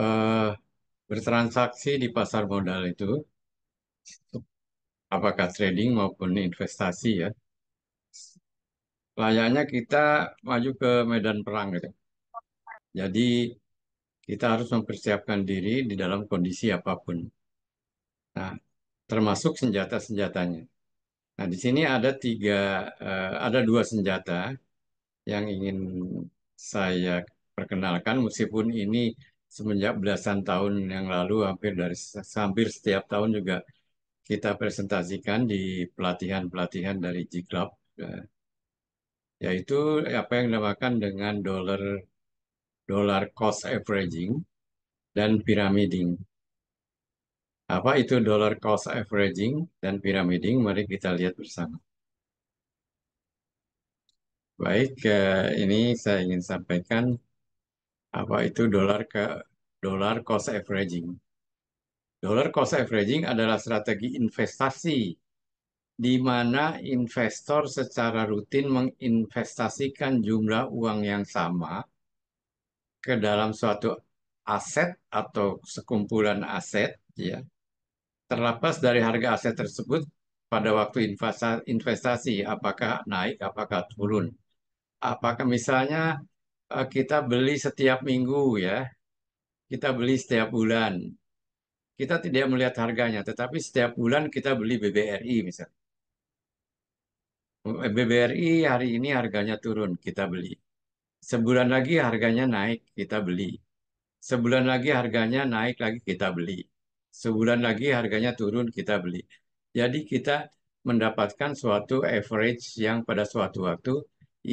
uh, bertransaksi di pasar modal itu apakah trading maupun investasi ya. Layaknya kita maju ke medan perang gitu. Jadi kita harus mempersiapkan diri di dalam kondisi apapun. Nah, termasuk senjata-senjatanya. Nah, di sini ada tiga, eh, ada dua senjata yang ingin saya perkenalkan, meskipun ini semenjak belasan tahun yang lalu, hampir dari hampir setiap tahun juga kita presentasikan di pelatihan-pelatihan dari G Club, eh, yaitu apa yang dinamakan dengan dollar dollar cost averaging dan piramiding apa itu dollar cost averaging dan pyramiding? Mari kita lihat bersama. Baik, ini saya ingin sampaikan apa itu dollar ke dollar cost averaging. Dollar cost averaging adalah strategi investasi di mana investor secara rutin menginvestasikan jumlah uang yang sama ke dalam suatu aset atau sekumpulan aset ya terlepas dari harga aset tersebut pada waktu investasi, apakah naik, apakah turun. Apakah misalnya eh, kita beli setiap minggu ya, kita beli setiap bulan, kita tidak melihat harganya, tetapi setiap bulan kita beli BBRI misalnya. Eh, BBRI hari ini harganya turun, kita beli. Sebulan lagi harganya naik, kita beli. Sebulan lagi harganya naik lagi, kita beli sebulan lagi harganya turun kita beli. Jadi kita mendapatkan suatu average yang pada suatu waktu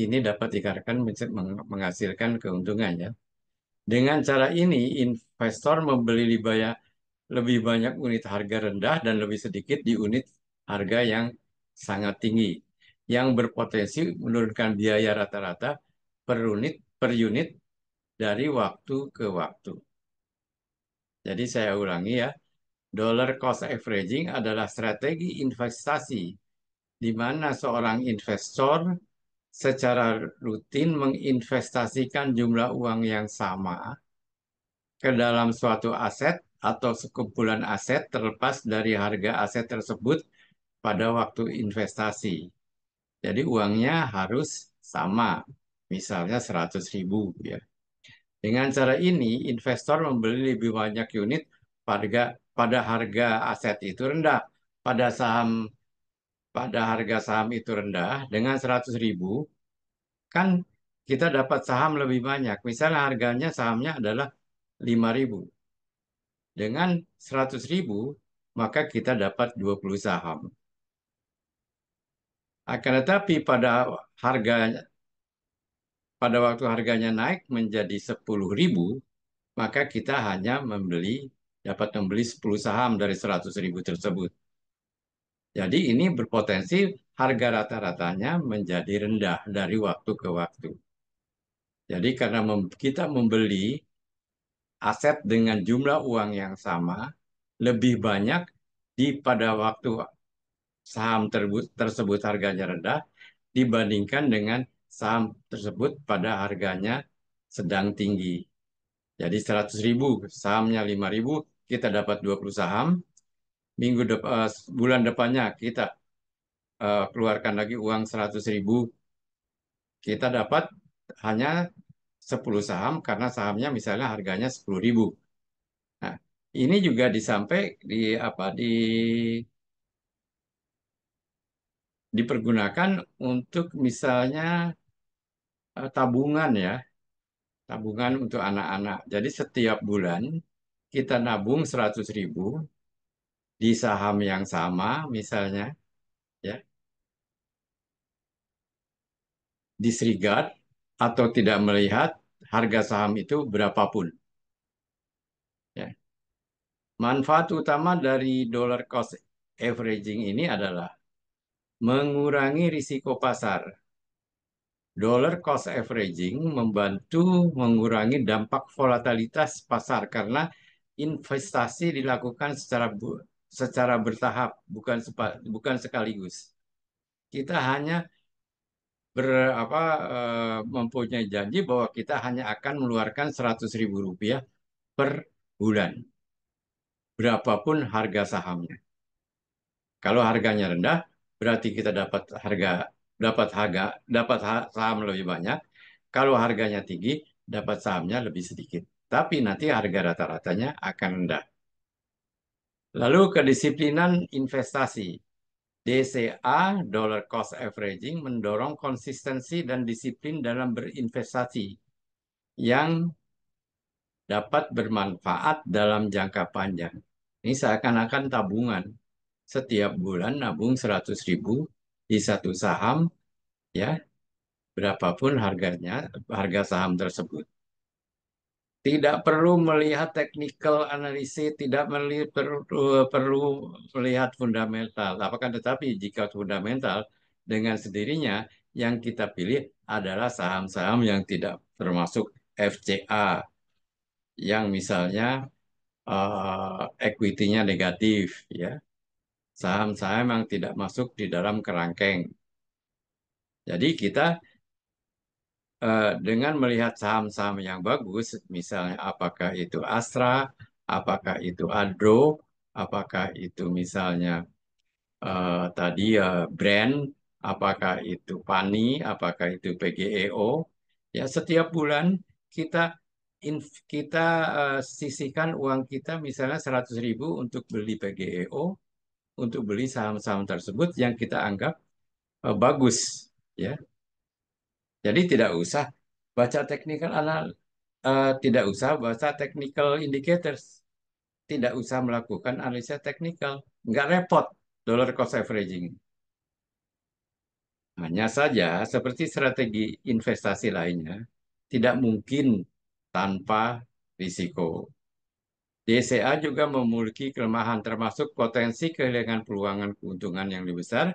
ini dapat dikatakan menghasilkan keuntungan ya. Dengan cara ini investor membeli banyak lebih banyak unit harga rendah dan lebih sedikit di unit harga yang sangat tinggi yang berpotensi menurunkan biaya rata-rata per unit per unit dari waktu ke waktu. Jadi saya ulangi ya, Dollar cost averaging adalah strategi investasi di mana seorang investor secara rutin menginvestasikan jumlah uang yang sama ke dalam suatu aset atau sekumpulan aset terlepas dari harga aset tersebut pada waktu investasi. Jadi uangnya harus sama, misalnya 100 ribu. Ya. Dengan cara ini, investor membeli lebih banyak unit pada pada harga aset itu rendah, pada saham pada harga saham itu rendah dengan 100.000 kan kita dapat saham lebih banyak. Misalnya harganya sahamnya adalah 5.000. Dengan 100.000 maka kita dapat 20 saham. Akan tetapi pada harga pada waktu harganya naik menjadi 10.000, maka kita hanya membeli dapat membeli 10 saham dari 100 ribu tersebut. Jadi ini berpotensi harga rata-ratanya menjadi rendah dari waktu ke waktu. Jadi karena mem kita membeli aset dengan jumlah uang yang sama, lebih banyak di pada waktu saham tersebut harganya rendah dibandingkan dengan saham tersebut pada harganya sedang tinggi. Jadi 100.000 sahamnya 5000 kita dapat 20 saham. Minggu dep uh, bulan depannya kita uh, keluarkan lagi uang seratus ribu. Kita dapat hanya 10 saham karena sahamnya misalnya harganya sepuluh ribu. Nah, ini juga disampai di apa di dipergunakan untuk misalnya eh, tabungan ya, tabungan untuk anak-anak. Jadi setiap bulan kita nabung 100 ribu di saham yang sama misalnya, ya, disregard atau tidak melihat harga saham itu berapapun. Ya. Manfaat utama dari dollar cost averaging ini adalah mengurangi risiko pasar. Dollar cost averaging membantu mengurangi dampak volatilitas pasar karena investasi dilakukan secara secara bertahap, bukan bukan sekaligus. Kita hanya ber, apa, eh, mempunyai janji bahwa kita hanya akan meluarkan seratus ribu rupiah per bulan, berapapun harga sahamnya. Kalau harganya rendah, berarti kita dapat harga dapat harga dapat saham lebih banyak. Kalau harganya tinggi, dapat sahamnya lebih sedikit tapi nanti harga rata-ratanya akan rendah. Lalu kedisiplinan investasi. DCA, Dollar Cost Averaging, mendorong konsistensi dan disiplin dalam berinvestasi yang dapat bermanfaat dalam jangka panjang. Ini seakan-akan tabungan. Setiap bulan nabung 100 ribu di satu saham, ya berapapun harganya, harga saham tersebut tidak perlu melihat technical analisis, tidak melihat, perlu, perlu melihat fundamental. Apakah tetapi jika fundamental dengan sendirinya yang kita pilih adalah saham-saham yang tidak termasuk FCA yang misalnya uh, equity-nya negatif ya. Saham-saham yang tidak masuk di dalam kerangkeng. Jadi kita Eh, dengan melihat saham-saham yang bagus, misalnya apakah itu Astra, apakah itu Adro, apakah itu misalnya uh, tadi uh, brand, apakah itu Pani, apakah itu PGEO, ya setiap bulan kita kita uh, sisihkan uang kita misalnya 100 ribu untuk beli PGEO, untuk beli saham-saham tersebut yang kita anggap uh, bagus, ya jadi tidak usah baca technical anal, uh, tidak usah baca technical indicators, tidak usah melakukan analisa technical, nggak repot dollar cost averaging. Hanya saja seperti strategi investasi lainnya, tidak mungkin tanpa risiko. DCA juga memiliki kelemahan termasuk potensi kehilangan peluangan keuntungan yang lebih besar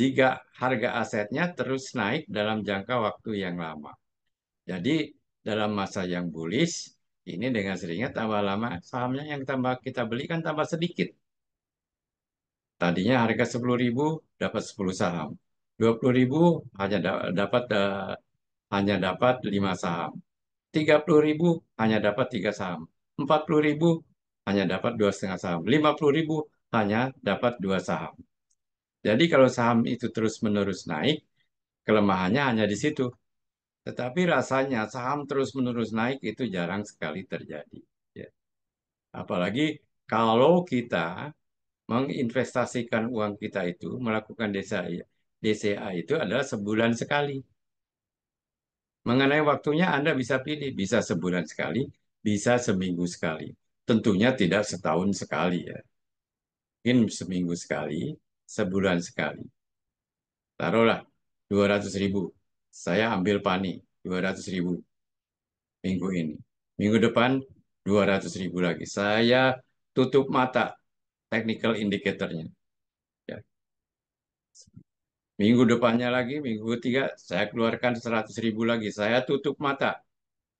jika harga asetnya terus naik dalam jangka waktu yang lama. Jadi dalam masa yang bullish, ini dengan seringnya tambah lama, sahamnya yang tambah kita beli kan tambah sedikit. Tadinya harga 10.000 dapat 10 saham. 20.000 eh, hanya dapat hanya dapat 5 saham. 30.000 hanya dapat 3 saham. 40.000 hanya dapat 2,5 saham. 50.000 hanya dapat 2 saham. Jadi kalau saham itu terus-menerus naik, kelemahannya hanya di situ. Tetapi rasanya saham terus-menerus naik itu jarang sekali terjadi. Ya. Apalagi kalau kita menginvestasikan uang kita itu, melakukan DCA, DCA itu adalah sebulan sekali. Mengenai waktunya Anda bisa pilih, bisa sebulan sekali, bisa seminggu sekali. Tentunya tidak setahun sekali ya. Mungkin seminggu sekali, sebulan sekali. Taruhlah 200 ribu. Saya ambil pani 200 ribu minggu ini. Minggu depan 200 ribu lagi. Saya tutup mata technical indicatornya. Ya. Minggu depannya lagi, minggu ketiga saya keluarkan 100 ribu lagi. Saya tutup mata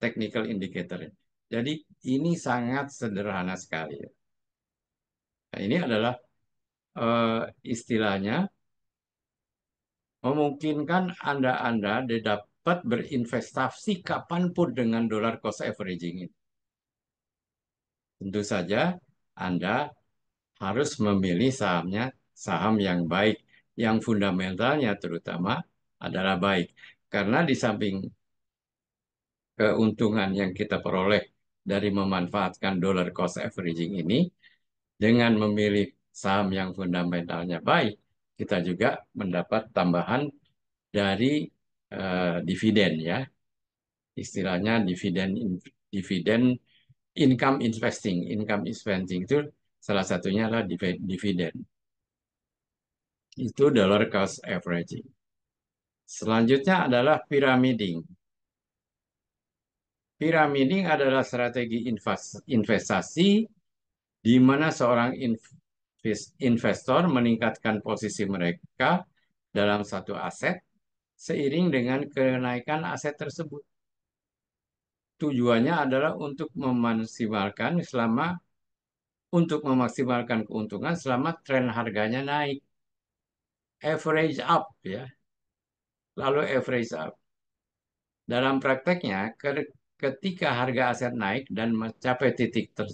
technical indicatornya. Jadi ini sangat sederhana sekali. Nah, ini adalah uh, istilahnya memungkinkan Anda-Anda dapat berinvestasi kapanpun dengan dolar cost averaging ini. Tentu saja Anda harus memilih sahamnya saham yang baik, yang fundamentalnya terutama adalah baik. Karena di samping keuntungan yang kita peroleh dari memanfaatkan dollar cost averaging ini, dengan memilih saham yang fundamentalnya baik, kita juga mendapat tambahan dari uh, dividen ya. Istilahnya dividen dividen income investing. Income investing itu salah satunya adalah dividen. Itu dollar cost averaging. Selanjutnya adalah piramiding piramiding adalah strategi investasi di mana seorang investor meningkatkan posisi mereka dalam satu aset seiring dengan kenaikan aset tersebut. Tujuannya adalah untuk memaksimalkan selama untuk memaksimalkan keuntungan selama tren harganya naik. Average up ya. Lalu average up. Dalam prakteknya, ketika harga aset naik dan mencapai titik ter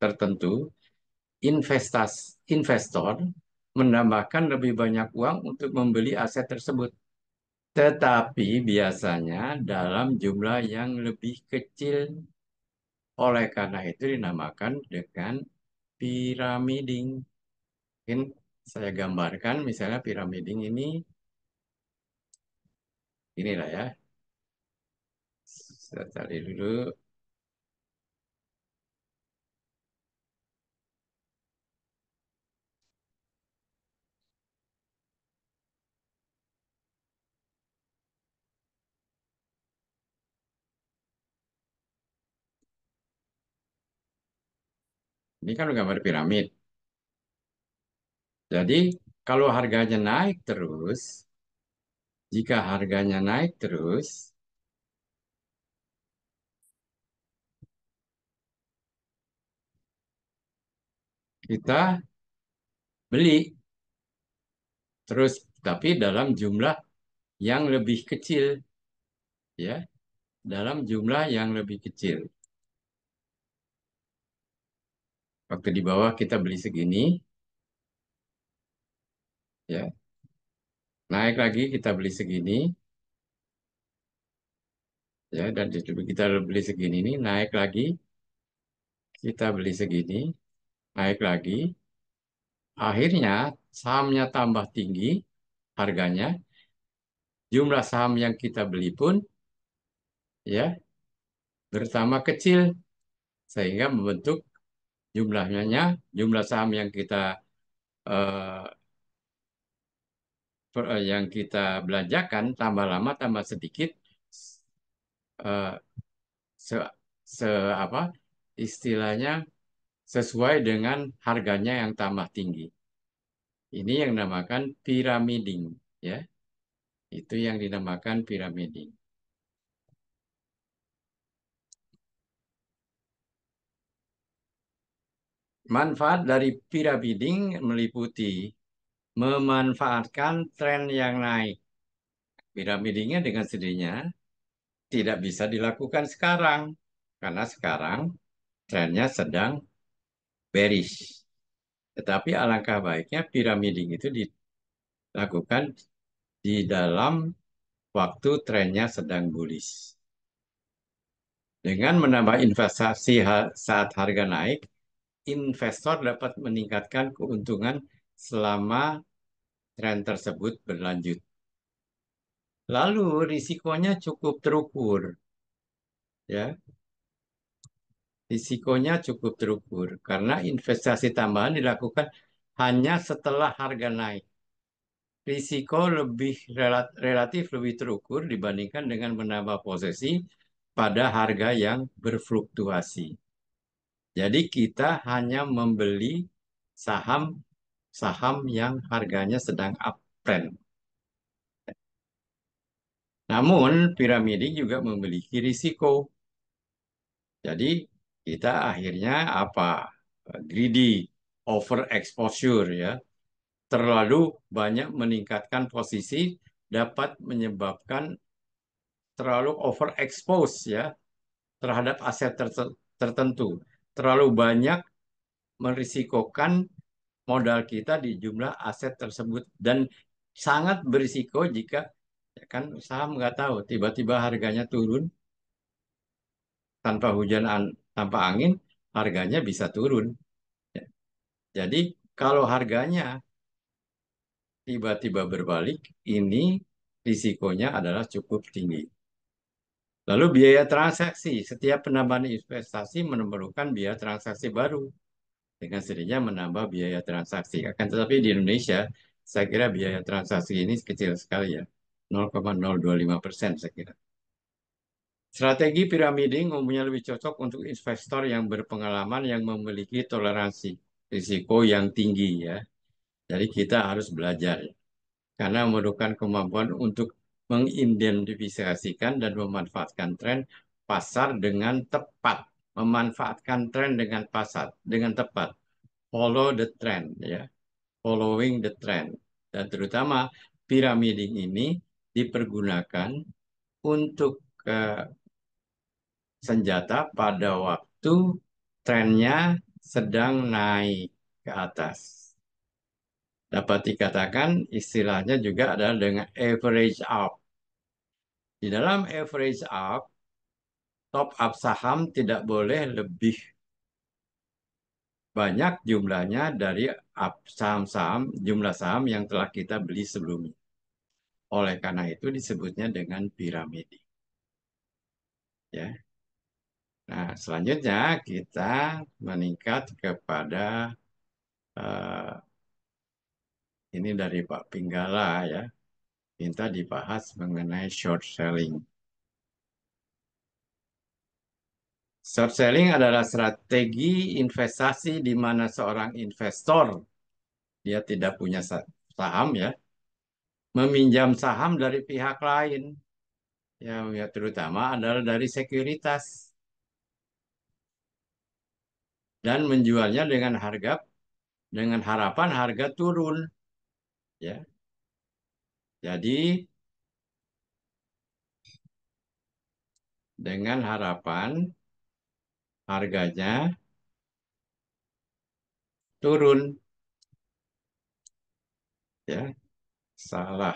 tertentu, investas, investor menambahkan lebih banyak uang untuk membeli aset tersebut. Tetapi biasanya dalam jumlah yang lebih kecil. Oleh karena itu dinamakan dengan piramiding. Mungkin saya gambarkan misalnya piramiding ini. Inilah ya. Saya cari dulu. Ini kan gambar piramid. Jadi kalau harganya naik terus, jika harganya naik terus, kita beli terus tapi dalam jumlah yang lebih kecil ya dalam jumlah yang lebih kecil Waktu di bawah kita beli segini. Ya. Naik lagi kita beli segini. Ya, dan kita beli segini ini naik lagi. Kita beli segini, naik lagi. Akhirnya sahamnya tambah tinggi harganya. Jumlah saham yang kita beli pun ya bersama kecil sehingga membentuk jumlahnya, jumlah saham yang kita uh, yang kita belanjakan tambah lama tambah sedikit uh, se, se apa istilahnya sesuai dengan harganya yang tambah tinggi. Ini yang dinamakan piramiding ya. Itu yang dinamakan piramiding. Manfaat dari pira bidding meliputi memanfaatkan tren yang naik. Pira biddingnya dengan sendirinya tidak bisa dilakukan sekarang karena sekarang trennya sedang bearish. Tetapi alangkah baiknya piramiding itu dilakukan di dalam waktu trennya sedang bullish. Dengan menambah investasi saat harga naik, investor dapat meningkatkan keuntungan selama tren tersebut berlanjut. Lalu risikonya cukup terukur. Ya. Risikonya cukup terukur karena investasi tambahan dilakukan hanya setelah harga naik. Risiko lebih relatif lebih terukur dibandingkan dengan menambah posisi pada harga yang berfluktuasi. Jadi kita hanya membeli saham saham yang harganya sedang uptrend. Namun piramidi juga memiliki risiko. Jadi kita akhirnya apa? greedy, over exposure ya. Terlalu banyak meningkatkan posisi dapat menyebabkan terlalu over ya terhadap aset ter tertentu terlalu banyak merisikokan modal kita di jumlah aset tersebut dan sangat berisiko jika ya kan saham nggak tahu tiba-tiba harganya turun tanpa hujan tanpa angin harganya bisa turun. Ya, jadi kalau harganya tiba-tiba berbalik ini risikonya adalah cukup tinggi. Lalu biaya transaksi, setiap penambahan investasi memerlukan biaya transaksi baru. Dengan sendirinya menambah biaya transaksi. Akan tetapi di Indonesia, saya kira biaya transaksi ini kecil sekali ya. 0,025 persen saya kira. Strategi piramiding umumnya lebih cocok untuk investor yang berpengalaman yang memiliki toleransi risiko yang tinggi ya. Jadi kita harus belajar ya. karena memerlukan kemampuan untuk mengidentifikasikan dan memanfaatkan tren pasar dengan tepat, memanfaatkan tren dengan pasar dengan tepat. Follow the trend ya. Following the trend. Dan terutama piramiding ini dipergunakan untuk uh, senjata pada waktu trennya sedang naik ke atas dapat dikatakan istilahnya juga adalah dengan average up. Di dalam average up, top up saham tidak boleh lebih banyak jumlahnya dari saham-saham jumlah saham yang telah kita beli sebelumnya. Oleh karena itu disebutnya dengan piramidi. Ya. Nah, selanjutnya kita meningkat kepada uh, ini dari Pak Pinggala ya, minta dibahas mengenai short selling. Short selling adalah strategi investasi di mana seorang investor dia tidak punya saham ya, meminjam saham dari pihak lain. Ya, terutama adalah dari sekuritas dan menjualnya dengan harga dengan harapan harga turun ya. Jadi dengan harapan harganya turun. Ya. Salah.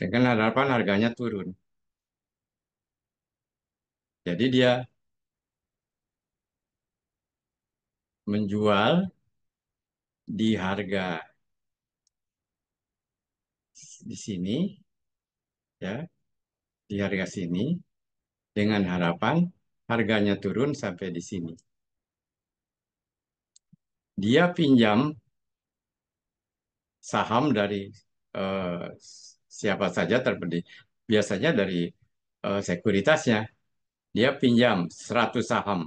Dengan harapan harganya turun. Jadi dia menjual di harga di sini ya di harga sini dengan harapan harganya turun sampai di sini. Dia pinjam saham dari uh, siapa saja terpenting biasanya dari uh, sekuritasnya dia pinjam 100 saham.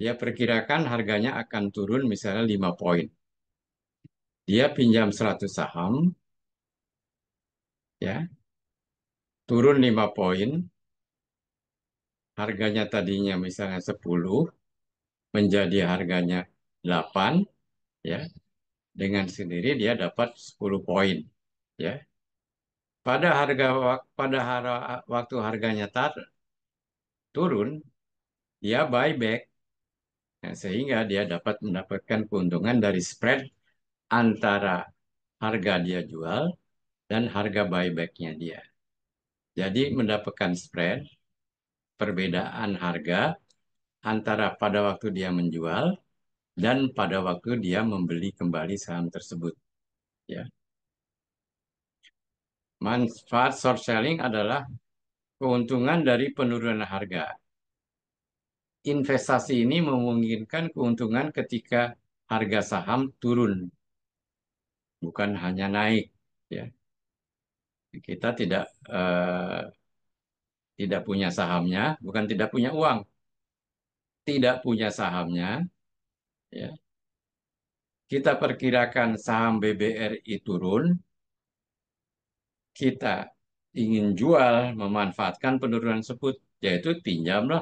Dia perkirakan harganya akan turun misalnya 5 poin. Dia pinjam 100 saham, ya turun 5 poin, harganya tadinya misalnya 10, menjadi harganya 8, ya dengan sendiri dia dapat 10 poin. ya Pada harga pada hara, waktu harganya tar, turun, dia buyback. Nah, sehingga dia dapat mendapatkan keuntungan dari spread antara harga dia jual dan harga buybacknya dia. Jadi mendapatkan spread, perbedaan harga antara pada waktu dia menjual dan pada waktu dia membeli kembali saham tersebut. Ya. Manfaat short selling adalah keuntungan dari penurunan harga. Investasi ini memungkinkan keuntungan ketika harga saham turun, bukan hanya naik. Ya. Kita tidak eh, tidak punya sahamnya, bukan tidak punya uang, tidak punya sahamnya. Ya. Kita perkirakan saham BBRI turun, kita ingin jual memanfaatkan penurunan tersebut yaitu pinjamlah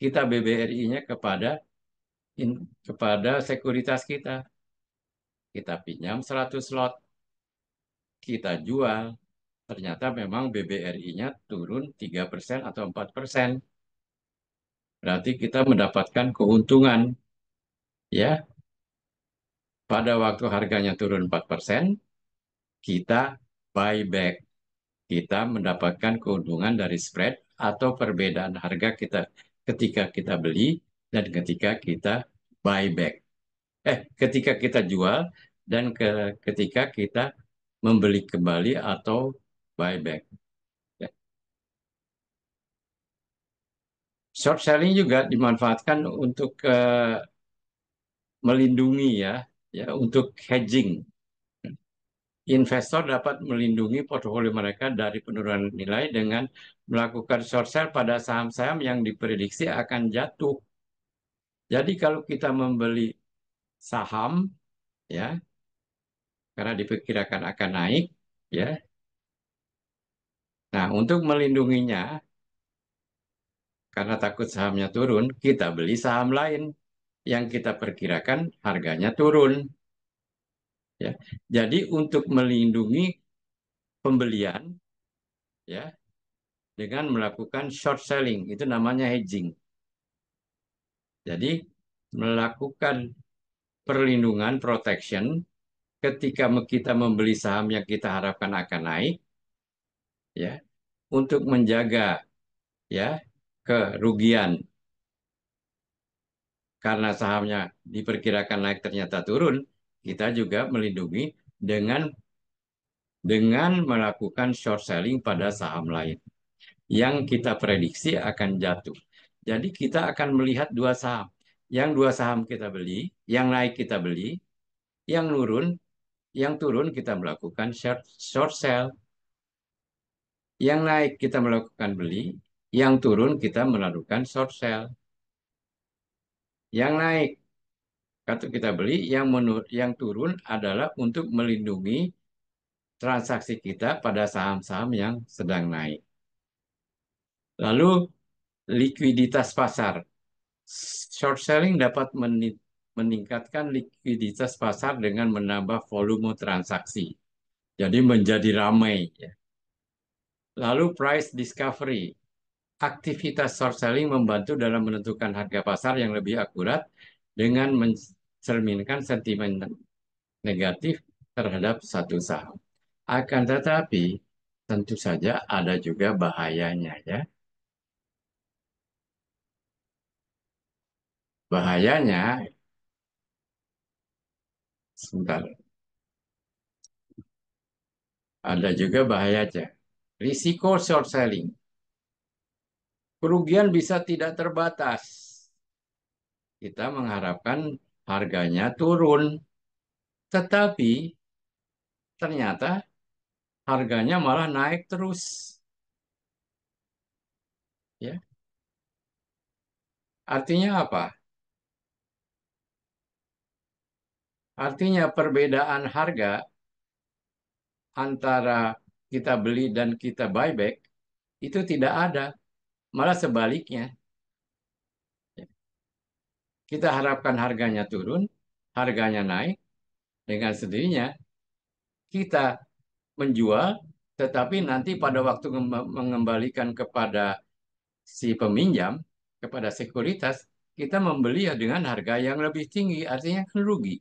kita BBRI-nya kepada in, kepada sekuritas kita. Kita pinjam 100 lot. Kita jual. Ternyata memang BBRI-nya turun 3% atau 4%. Berarti kita mendapatkan keuntungan. Ya. Pada waktu harganya turun 4%, kita buy back kita mendapatkan keuntungan dari spread atau perbedaan harga kita ketika kita beli dan ketika kita buy back. Eh, ketika kita jual dan ke, ketika kita membeli kembali atau buy back. Ya. Short selling juga dimanfaatkan untuk uh, melindungi ya, ya untuk hedging investor dapat melindungi portofolio mereka dari penurunan nilai dengan melakukan short sell pada saham-saham yang diprediksi akan jatuh. Jadi kalau kita membeli saham ya karena diperkirakan akan naik ya. Nah, untuk melindunginya karena takut sahamnya turun, kita beli saham lain yang kita perkirakan harganya turun. Ya. Jadi untuk melindungi pembelian ya dengan melakukan short selling itu namanya hedging. Jadi melakukan perlindungan protection ketika kita membeli saham yang kita harapkan akan naik ya untuk menjaga ya kerugian karena sahamnya diperkirakan naik ternyata turun kita juga melindungi dengan dengan melakukan short selling pada saham lain yang kita prediksi akan jatuh. Jadi kita akan melihat dua saham. Yang dua saham kita beli, yang naik kita beli, yang turun, yang turun kita melakukan short, short sell. Yang naik kita melakukan beli, yang turun kita melakukan short sell. Yang naik kartu kita beli yang menur yang turun adalah untuk melindungi transaksi kita pada saham-saham yang sedang naik. Lalu likuiditas pasar. Short selling dapat meningkatkan likuiditas pasar dengan menambah volume transaksi. Jadi menjadi ramai. Ya. Lalu price discovery. Aktivitas short selling membantu dalam menentukan harga pasar yang lebih akurat dengan mencerminkan sentimen negatif terhadap satu saham. Akan tetapi, tentu saja ada juga bahayanya ya. Bahayanya, sebentar, ada juga bahayanya. Risiko short selling. Kerugian bisa tidak terbatas kita mengharapkan harganya turun. Tetapi ternyata harganya malah naik terus. Ya. Artinya apa? Artinya perbedaan harga antara kita beli dan kita buyback itu tidak ada. Malah sebaliknya. Kita harapkan harganya turun, harganya naik. Dengan sendirinya kita menjual, tetapi nanti pada waktu mengembalikan kepada si peminjam, kepada sekuritas, kita membeli ya dengan harga yang lebih tinggi, artinya kan rugi.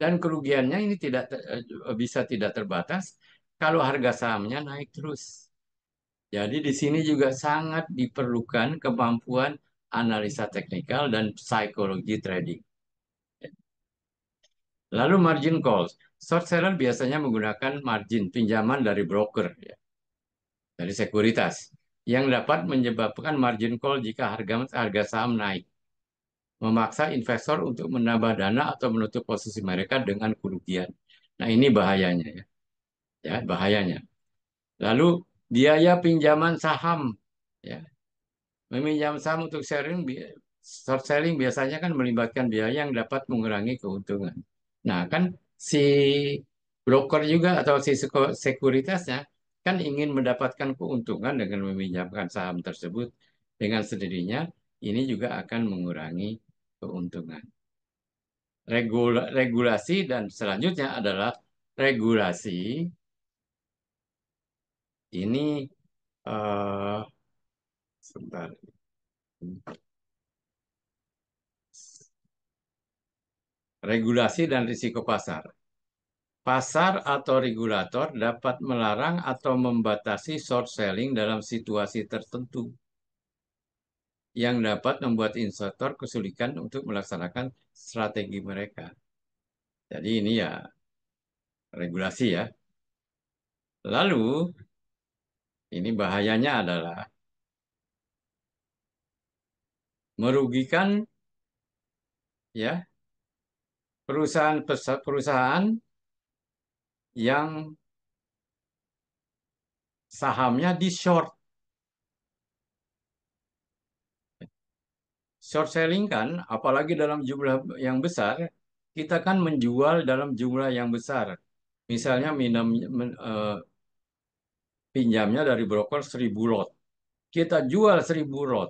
Dan kerugiannya ini tidak eh, bisa tidak terbatas kalau harga sahamnya naik terus. Jadi di sini juga sangat diperlukan kemampuan analisa teknikal, dan psikologi trading. Lalu margin calls. Short seller biasanya menggunakan margin pinjaman dari broker, ya, dari sekuritas, yang dapat menyebabkan margin call jika harga harga saham naik, memaksa investor untuk menambah dana atau menutup posisi mereka dengan kerugian. Nah ini bahayanya ya, ya bahayanya. Lalu biaya pinjaman saham, ya Meminjam saham untuk sharing, short selling biasanya kan melibatkan biaya yang dapat mengurangi keuntungan. Nah, kan si broker juga atau si sekuritasnya kan ingin mendapatkan keuntungan dengan meminjamkan saham tersebut. Dengan sendirinya, ini juga akan mengurangi keuntungan. Regula, regulasi dan selanjutnya adalah regulasi ini uh, sebentar regulasi dan risiko pasar. Pasar atau regulator dapat melarang atau membatasi short selling dalam situasi tertentu yang dapat membuat investor kesulitan untuk melaksanakan strategi mereka. Jadi ini ya regulasi ya. Lalu ini bahayanya adalah merugikan ya perusahaan perusahaan yang sahamnya di short. Short selling kan, apalagi dalam jumlah yang besar, kita kan menjual dalam jumlah yang besar. Misalnya minum, men, uh, pinjamnya dari broker 1000 lot. Kita jual 1000 lot.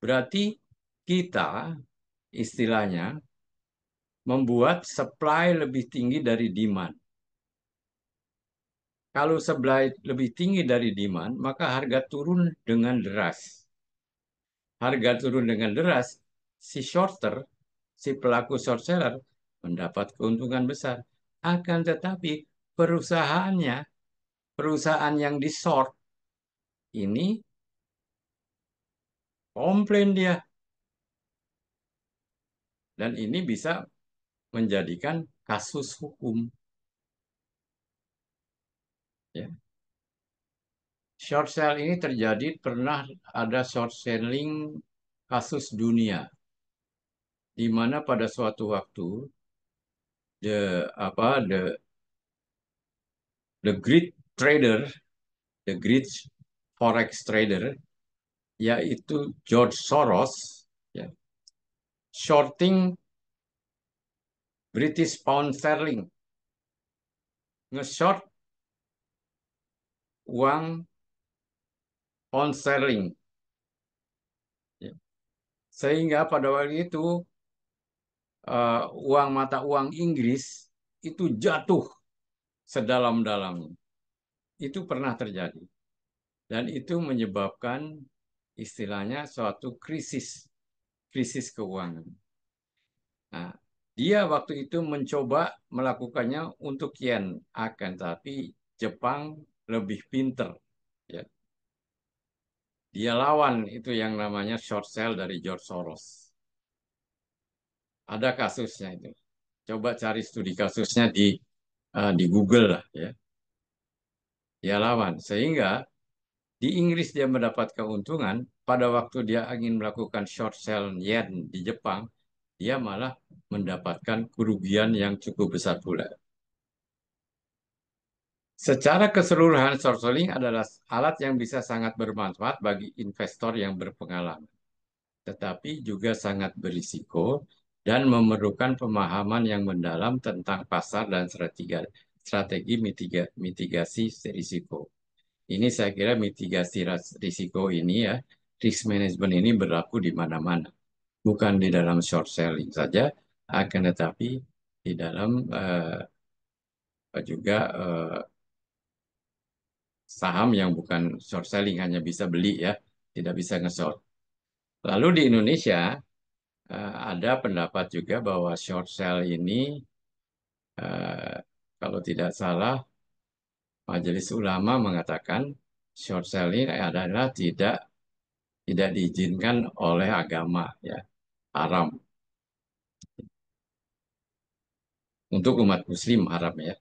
Berarti kita istilahnya membuat supply lebih tinggi dari demand. Kalau supply lebih tinggi dari demand, maka harga turun dengan deras. Harga turun dengan deras, si shorter, si pelaku short seller mendapat keuntungan besar. Akan tetapi perusahaannya, perusahaan yang di short ini Komplain dia. Dan ini bisa menjadikan kasus hukum. Ya. Short sale ini terjadi pernah ada short selling kasus dunia di mana pada suatu waktu the apa the the great trader the great forex trader yaitu George Soros ya, shorting British pound sterling nge-short uang pound sterling ya. sehingga pada waktu itu uh, uang mata uang Inggris itu jatuh sedalam-dalamnya itu pernah terjadi dan itu menyebabkan istilahnya suatu krisis, krisis keuangan. Nah, dia waktu itu mencoba melakukannya untuk yen, akan tapi Jepang lebih pinter. Ya. Dia lawan itu yang namanya short sell dari George Soros. Ada kasusnya itu. Coba cari studi kasusnya di uh, di Google lah ya. Dia lawan sehingga di Inggris dia mendapat keuntungan, pada waktu dia ingin melakukan short sell yen di Jepang, dia malah mendapatkan kerugian yang cukup besar pula. Secara keseluruhan, short selling adalah alat yang bisa sangat bermanfaat bagi investor yang berpengalaman, tetapi juga sangat berisiko dan memerlukan pemahaman yang mendalam tentang pasar dan strategi, mitigasi risiko ini saya kira mitigasi risiko ini ya, risk management ini berlaku di mana-mana. Bukan di dalam short selling saja, akan tetapi di dalam uh, juga uh, saham yang bukan short selling hanya bisa beli ya, tidak bisa nge-short. Lalu di Indonesia uh, ada pendapat juga bahwa short sell ini uh, kalau tidak salah majelis ulama mengatakan short selling adalah tidak tidak diizinkan oleh agama ya haram untuk umat muslim haram ya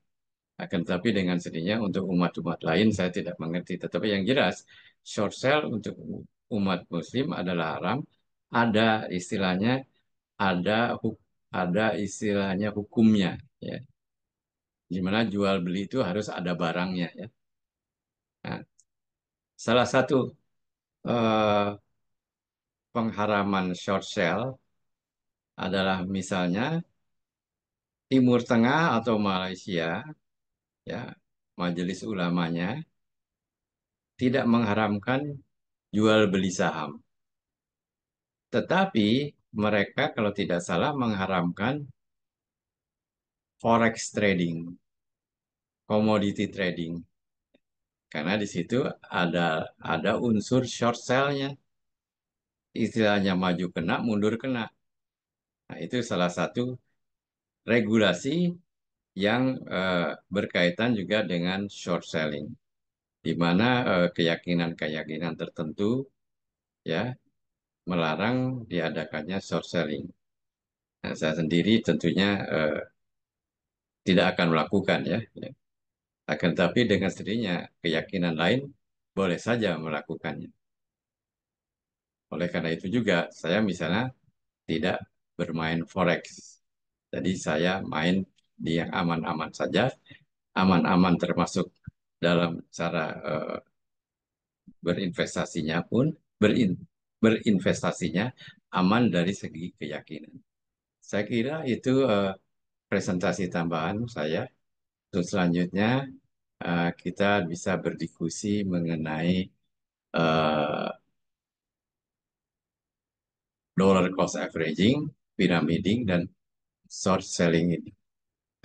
akan tetapi dengan sendirinya untuk umat-umat lain saya tidak mengerti tetapi yang jelas short sell untuk umat muslim adalah haram ada istilahnya ada ada istilahnya hukumnya ya di jual beli itu harus ada barangnya ya. Nah, salah satu eh, pengharaman short sale adalah misalnya Timur Tengah atau Malaysia ya majelis ulamanya tidak mengharamkan jual beli saham. Tetapi mereka kalau tidak salah mengharamkan forex trading, commodity trading. Karena di situ ada ada unsur short sell-nya. Istilahnya maju kena, mundur kena. Nah, itu salah satu regulasi yang eh, berkaitan juga dengan short selling. Di mana eh, keyakinan-keyakinan eh, tertentu ya melarang diadakannya short selling. Nah, saya sendiri tentunya eh, tidak akan melakukan ya. Iya. Akan tapi dengan sendirinya keyakinan lain boleh saja melakukannya. Oleh karena itu juga saya misalnya tidak bermain forex. Jadi saya main di yang aman-aman saja, aman-aman termasuk dalam cara uh, berinvestasinya pun berin, berinvestasinya aman dari segi keyakinan. Saya kira itu uh, presentasi tambahan saya. Untuk selanjutnya uh, kita bisa berdiskusi mengenai uh, dollar cost averaging, pyramiding, dan short selling ini.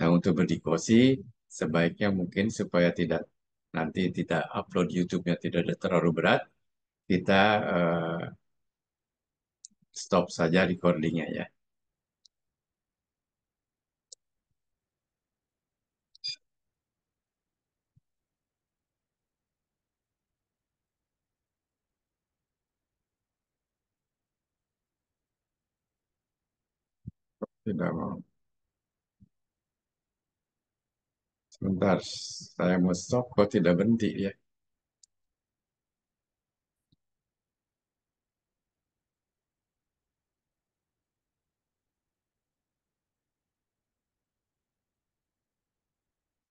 Nah, untuk berdiskusi sebaiknya mungkin supaya tidak nanti tidak upload YouTube-nya tidak ada terlalu berat, kita uh, stop saja recording-nya ya. Tidak mau. Sebentar, saya mau stop kok tidak berhenti ya.